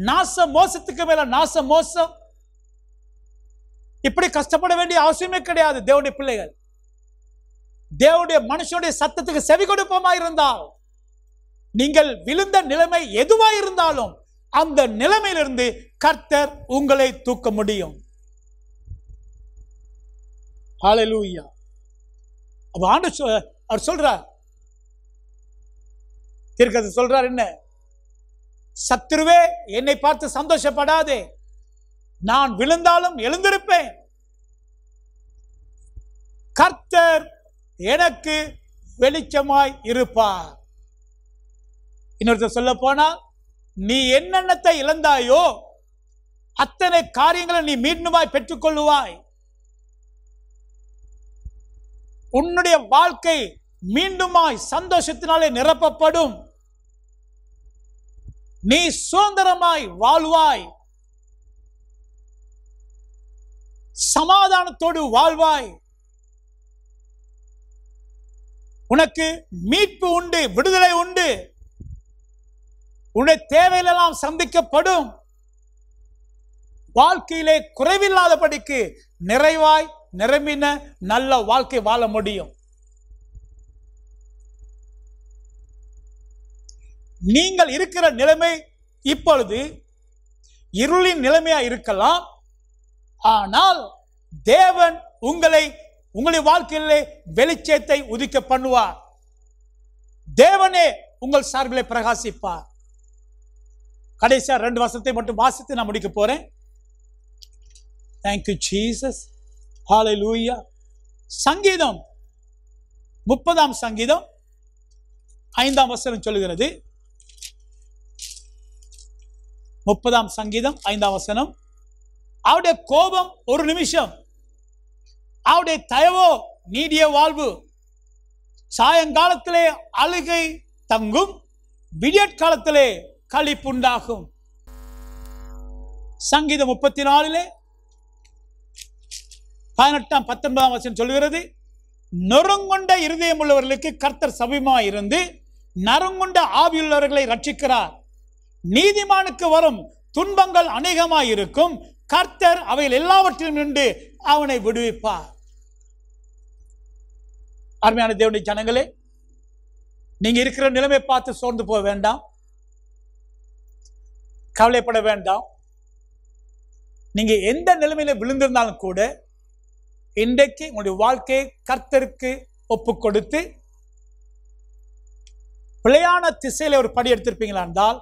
A: நாச மோசத்துக்கு மேல நாச மோசம் இப்படி கஷ்டப்பட வேண்டிய அவசியமே கிடையாது தேவனுடைய பிள்ளைகள் தேவனுடைய மனுஷனுடைய சத்தத்துக்கு செவி கொடுப்பமா இருந்தால் நீங்கள் விழுந்த நிலைமை எதுவா இருந்தாலும் அந்த நிலைமையிலிருந்து கர்த்தர் உங்களை தூக்க முடியும் ஆண்டு அவர் சொல்றார் திருக்கத்து சொல்றார் என்ன சத்துருவே என்னை பார்த்து சந்தோஷப்படாதே நான் விழுந்தாலும் எழுந்திருப்பேன் கர்த்தர் எனக்கு வெளிச்சமாய் இருப்பார் இன்னொருத்தர் சொல்ல போனால் நீ என்னென்னத்தை இழந்தாயோ அத்தனை காரியங்களை நீ மீண்டுமாய் பெற்றுக்கொள்ளுவாய் உன்னுடைய வாழ்க்கை மீண்டுமாய் சந்தோஷத்தினாலே நிரப்பப்படும் நீ சுதந்திரமாய் வாழ்வாய் சமாதானத்தோடு வாழ்வாய் உனக்கு மீட்பு உண்டு விடுதலை உண்டு உன்னுடைய தேவையிலெல்லாம் சந்திக்கப்படும் வாழ்க்கையிலே குறைவில்லாதபடிக்கு நிறைவாய் நிரம்பின நல்ல வாழ்க்கை வாழ முடியும் நீங்கள் இருக்கிற நிலைமை இப்பொழுது இருளின் நிலைமையா இருக்கலாம் ஆனால் தேவன் உங்களை உங்களை வாழ்க்கையிலே வெளிச்சத்தை உதிக்க பண்ணுவார் தேவனே உங்கள் சார்பிலே பிரகாசிப்பார் கடைசியா ரெண்டு வருஷத்தை மட்டும் வாசித்து நான் முடிக்க போறேன் தேங்க்யூ ஜீசஸ் ஹாலை லூயா சங்கீதம் முப்பதாம் சங்கீதம் ஐந்தாம் வசனம் சொல்லுகிறது முப்பதாம் சங்கீதம் ஐந்தாம் வசனம் அவருடைய கோபம் ஒரு நிமிஷம் அவருடைய தயவோ நீடிய வாழ்வு சாயங்காலத்திலே அழுகை தங்கும் விடியற்காலத்திலே களிப்புண்டாகும் சங்கீதம் முப்பத்தி நாலுலே பதினெட்டாம் பத்தொன்பதாம் வருஷம் சொல்கிறது நொறுங்குண்ட இருதயம் உள்ளவர்களுக்கு கர்த்தர் சபிமா இருந்து நறுங்குண்ட ஆவியுள்ளவர்களை ரட்சிக்கிறார் நீதிமானுக்கு வரும் துன்பங்கள் அநேகமாக இருக்கும் கர்த்தர் அவைகள் எல்லாவற்றிலும் நின்று அவனை விடுவிப்பார் அருமையான தேவனுடைய ஜனங்களே நீங்க இருக்கிற நிலைமை பார்த்து சோர்ந்து போக வேண்டாம் கவலைப்பட வேண்டாம் நீங்க எந்த நிலைமையில விழுந்திருந்தாலும் கூட இன்றைக்கு உங்களுடைய வாழ்க்கையை கர்த்தருக்கு ஒப்பு கொடுத்து பிழையான திசையில ஒரு படி எடுத்திருப்பீங்களா என்றால்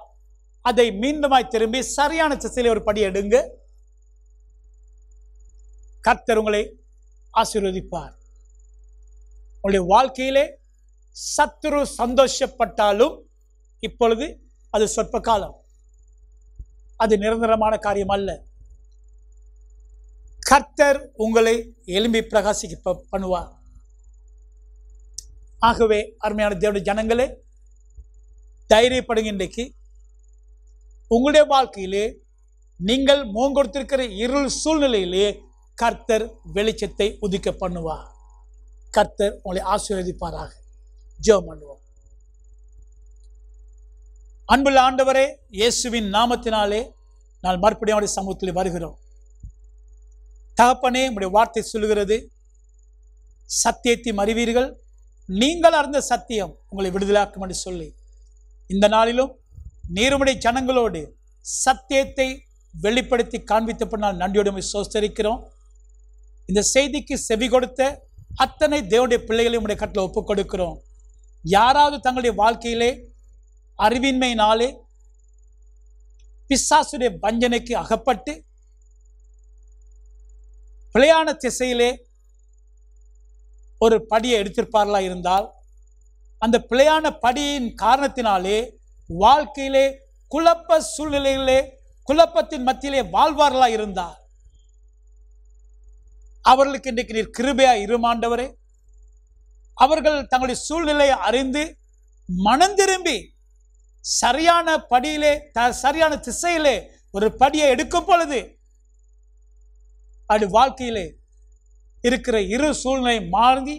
A: அதை மீண்டுமாய் திரும்பி சரியான திசையில ஒரு படி எடுங்க கர்த்தர் உங்களை ஆசீர்வதிப்பார் உங்களுடைய வாழ்க்கையிலே சத்துரு சந்தோஷப்பட்டாலும் இப்பொழுது அது சொற்ப காலம் அது நிரந்தரமான காரியம் அல்ல கர்த்தர் உங்களை எலும்பி பிரகாசிக்க பண்ணுவார் ஆகவே அருமையான தேவனுடைய ஜனங்களே தைரியப்படுங்க இன்றைக்கு உங்களுடைய வாழ்க்கையிலே நீங்கள் மோங்கொடுத்திருக்கிற இருள் சூழ்நிலையிலே கர்த்தர் வெளிச்சத்தை உதிக்க பண்ணுவார் கர்த்தர் உங்களை ஆசீர்வதிப்பாராக ஜோ பண்ணுவோம் அன்புள்ள ஆண்டவரே இயேசுவின் நாமத்தினாலே நான் மறுபடியும் அவருடைய சமூகத்தில் வருகிறோம் தகப்பனே உடைய வார்த்தை சொல்லுகிறது சத்தியத்தை அறிவீர்கள் நீங்கள் அறிந்த சத்தியம் உங்களை விடுதலாக்கும் என்று சொல்லி இந்த நாளிலும் நீருமுடைய ஜனங்களோடு சத்தியத்தை வெளிப்படுத்தி காண்பித்த நாள் நன்றியோடு சோஸ்தரிக்கிறோம் இந்த செய்திக்கு செவி கொடுத்த அத்தனை தேவனுடைய பிள்ளைகளையும் உடைய கட்டில் ஒப்புக் கொடுக்கிறோம் யாராவது தங்களுடைய வாழ்க்கையிலே அறிவின்மையினாலே பிசாசுடைய வஞ்சனைக்கு அகப்பட்டு பிழையான திசையிலே ஒரு படியை எடுத்திருப்பார்களா இருந்தால் அந்த பிழையான படியின் காரணத்தினாலே வாழ்க்கையிலே குழப்ப சூழ்நிலையிலே குழப்பத்தின் மத்தியிலே வாழ்வார்களா இருந்தார் அவர்களுக்கு இன்றைக்கு நீர் கிருபையா இருமாண்டவரே அவர்கள் தங்களுடைய சூழ்நிலையை அறிந்து மனம் திரும்பி சரியான படியிலே த சரியான திசையிலே ஒரு படியை எடுக்கும் பொழுது அது வாழ்க்கையிலே இருக்கிற இரு சூழ்நிலை மாறி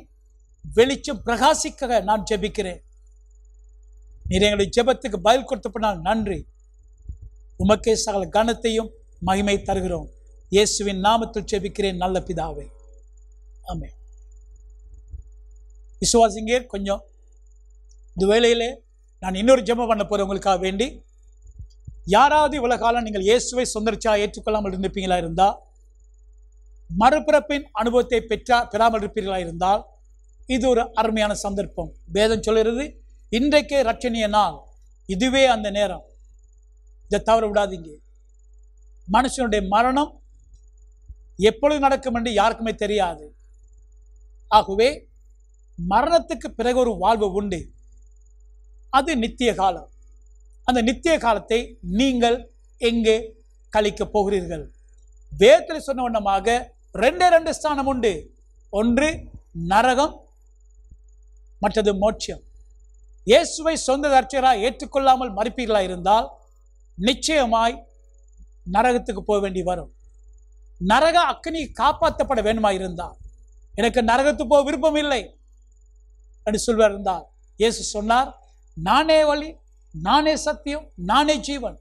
A: வெளிச்சம் பிரகாசிக்க நான் ஜெபிக்கிறேன் நீர் எங்களுடைய ஜெபத்துக்கு பதில் கொடுத்தப்பனால் நன்றி உமக்கே சகல கனத்தையும் மகிமை தருகிறோம் இயேசுவின் நாமத்தில் ஜெபிக்கிறேன் நல்ல பிதாவே ஆமே விசுவாசிங்க கொஞ்சம் இந்த வேளையிலே நான் இன்னொரு ஜெபம் பண்ண போகிறேன் உங்களுக்காக வேண்டி யாராவது இவ்வளோ காலம் நீங்கள் இயேசுவை சுந்தரிச்சா ஏற்றுக்கொள்ளாமல் இருந்திருப்பீங்களா இருந்தால் மறுபிறப்பின் அனுபவத்தை பெற்றா பெறாமல் இருப்பீர்களா இருந்தால் இது ஒரு அருமையான சந்தர்ப்பம் வேதம் சொல்கிறது இன்றைக்கே ரட்சணிய நாள் இதுவே அந்த நேரம் இதை தவற விடாதீங்க மனுஷனுடைய மரணம் எப்பொழுது நடக்கும் என்று யாருக்குமே தெரியாது ஆகவே மரணத்துக்கு பிறகு ஒரு வாழ்வு உண்டு அது நித்திய காலம் அந்த நித்திய காலத்தை நீங்கள் எங்கே கழிக்க போகிறீர்கள் வேதத்தில் சொன்ன வண்ணமாக ரெண்டே ரெண்டு ஸ்தானம் உண்டு ஒன்று நரகம் மற்றது மோட்சியம் இயேசுவை சொந்த தர்ச்சியராக ஏற்றுக்கொள்ளாமல் மறுப்பீர்களாக இருந்தால் நிச்சயமாய் நரகத்துக்கு போக வேண்டி வரும் நரக அக்னி காப்பாற்றப்பட வேணுமா இருந்தால் எனக்கு நரகத்துக்கு போக விருப்பம் இல்லை என்று சொல்வார் இருந்தால் இயேசு சொன்னார் நானே வழி நானே சத்தியம் நானே ஜீவன்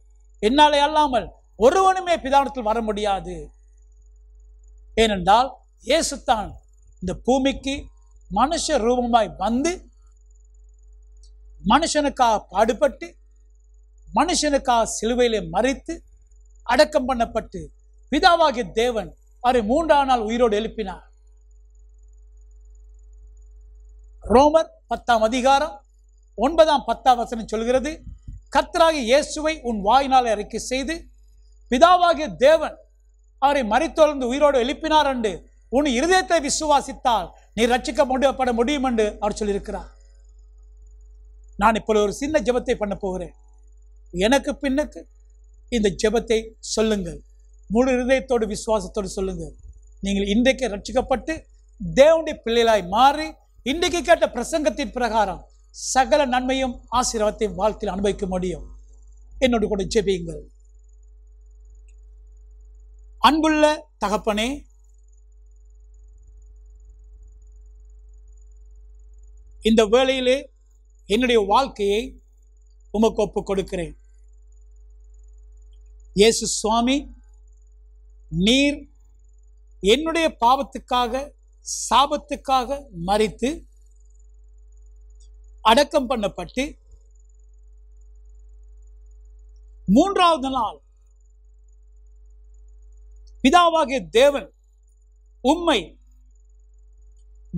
A: என்னாலே அல்லாமல் ஒருவனுமே பிதானத்தில் வர முடியாது ஏனென்றால் இயேசுத்தான் இந்த பூமிக்கு மனுஷ ரூபமாய் வந்து மனுஷனுக்காக பாடுபட்டு மனுஷனுக்காக சிலுவையிலே மறித்து அடக்கம் பண்ணப்பட்டு பிதாவாகிய தேவன் அவரை மூன்றாம் நாள் உயிரோடு எழுப்பினார் ரோமர் பத்தாம் அதிகாரம் ஒன்பதாம் பத்தாம் வசனம் சொல்கிறது கத்தராகி இயேசுவை உன் வாயினால் அறிக்கை செய்து பிதாவாகிய தேவன் அவரை மறித்தொழுந்து உயிரோடு எழுப்பினார் என்று உன் இருதயத்தை விசுவாசித்தால் நீ ரட்சிக்க முடியப்பட முடியும் என்று அவர் சொல்லியிருக்கிறார் நான் இப்பொழுது ஒரு சின்ன ஜெபத்தை பண்ண போகிறேன் எனக்கு பின்னுக்கு இந்த ஜெபத்தை சொல்லுங்கள் முழு இருதயத்தோடு விசுவாசத்தோடு சொல்லுங்கள் நீங்கள் இன்றைக்கு ரட்சிக்கப்பட்டு தேவனுடைய பிள்ளைகளாய் மாறி இன்றைக்கு கேட்ட பிரசங்கத்தின் பிரகாரம் சகல நன்மையும் ஆசீர்வாதத்தையும் வாழ்க்கையில் அனுபவிக்க முடியும் என்னோடு கூட ஜெபியுங்கள் அன்புள்ள தகப்பனே இந்த வேளையிலே என்னுடைய வாழ்க்கையை உமக்கு ஒப்பு கொடுக்கிறேன் இயேசு சுவாமி நீர் என்னுடைய பாவத்துக்காக சாபத்துக்காக மறித்து அடக்கம் பண்ணப்பட்டு மூன்றாவது நாள் பிதாவாகிய தேவன் உம்மை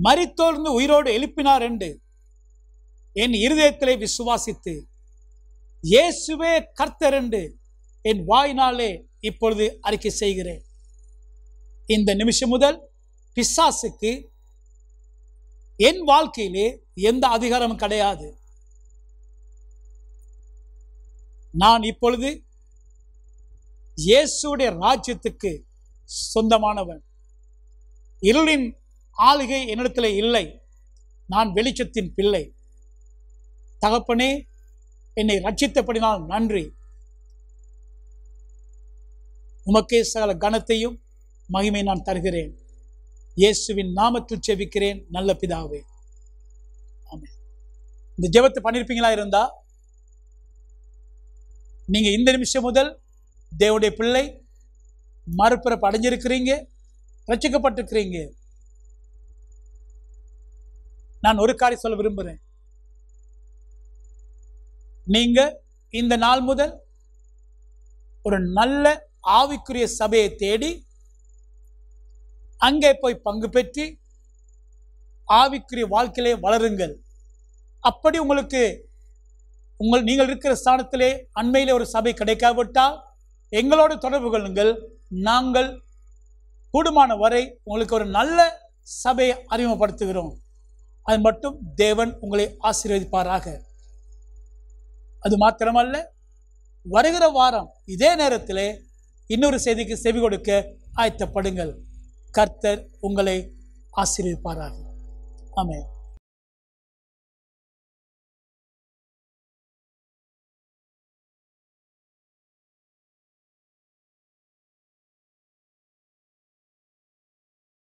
A: மறித்தோர்ந்து உயிரோடு எழுப்பினார் என்று என் இருதயத்திலே விசுவாசித்து இயேசுவே கர்த்தர் என்று என் வாயினாலே இப்பொழுது அறிக்கை செய்கிறேன் இந்த நிமிஷம் முதல் பிசாசுக்கு என் வாழ்க்கையிலே எந்த அதிகாரமும் கிடையாது நான் இப்பொழுது இயேசுடைய ராஜ்யத்துக்கு சொந்தமானவன் இருளின் ஆளுகை என்னிடத்தில் இல்லை நான் வெளிச்சத்தின் பிள்ளை தகப்பனே என்னை ரட்சித்தபடினால் நன்றி உமக்கே சகல கனத்தையும் மகிமை நான் தருகிறேன் இயேசுவின் நாமத்தில் செவிக்கிறேன் நல்ல பிதாவே ஆமே இந்த ஜெபத்தை பண்ணியிருப்பீங்களா இருந்தா நீங்க இந்த நிமிஷம் முதல் தேவனுடைய பிள்ளை மறுபிறப்பு அடைஞ்சிருக்கிறீங்க ரச்சிக்கப்பட்டிருக்கிறீங்க நான் ஒரு காரியம் சொல்ல விரும்புகிறேன் நீங்க இந்த நாள் முதல் ஒரு நல்ல ஆவிக்குரிய சபையை தேடி அங்கே போய் பங்கு பெற்று ஆவிக்குரிய வாழ்க்கையிலே வளருங்கள் அப்படி உங்களுக்கு உங்கள் நீங்கள் இருக்கிற ஸ்தானத்திலே அண்மையிலே ஒரு சபை கிடைக்காவிட்டால் எங்களோடு தொடர்பு கொள்ளுங்கள் நாங்கள் கூடுமான வரை உங்களுக்கு ஒரு நல்ல சபையை அறிமுகப்படுத்துகிறோம் அது மட்டும் தேவன் உங்களை ஆசீர்வதிப்பாராக அது மாத்திரமல்ல வருகிற வாரம் இதே நேரத்தில் இன்னொரு செய்திக்கு செவி கொடுக்க ஆயத்தப்படுங்கள் கர்த்தர் உங்களை ஆசீர்விப்பார்கள் ஆமே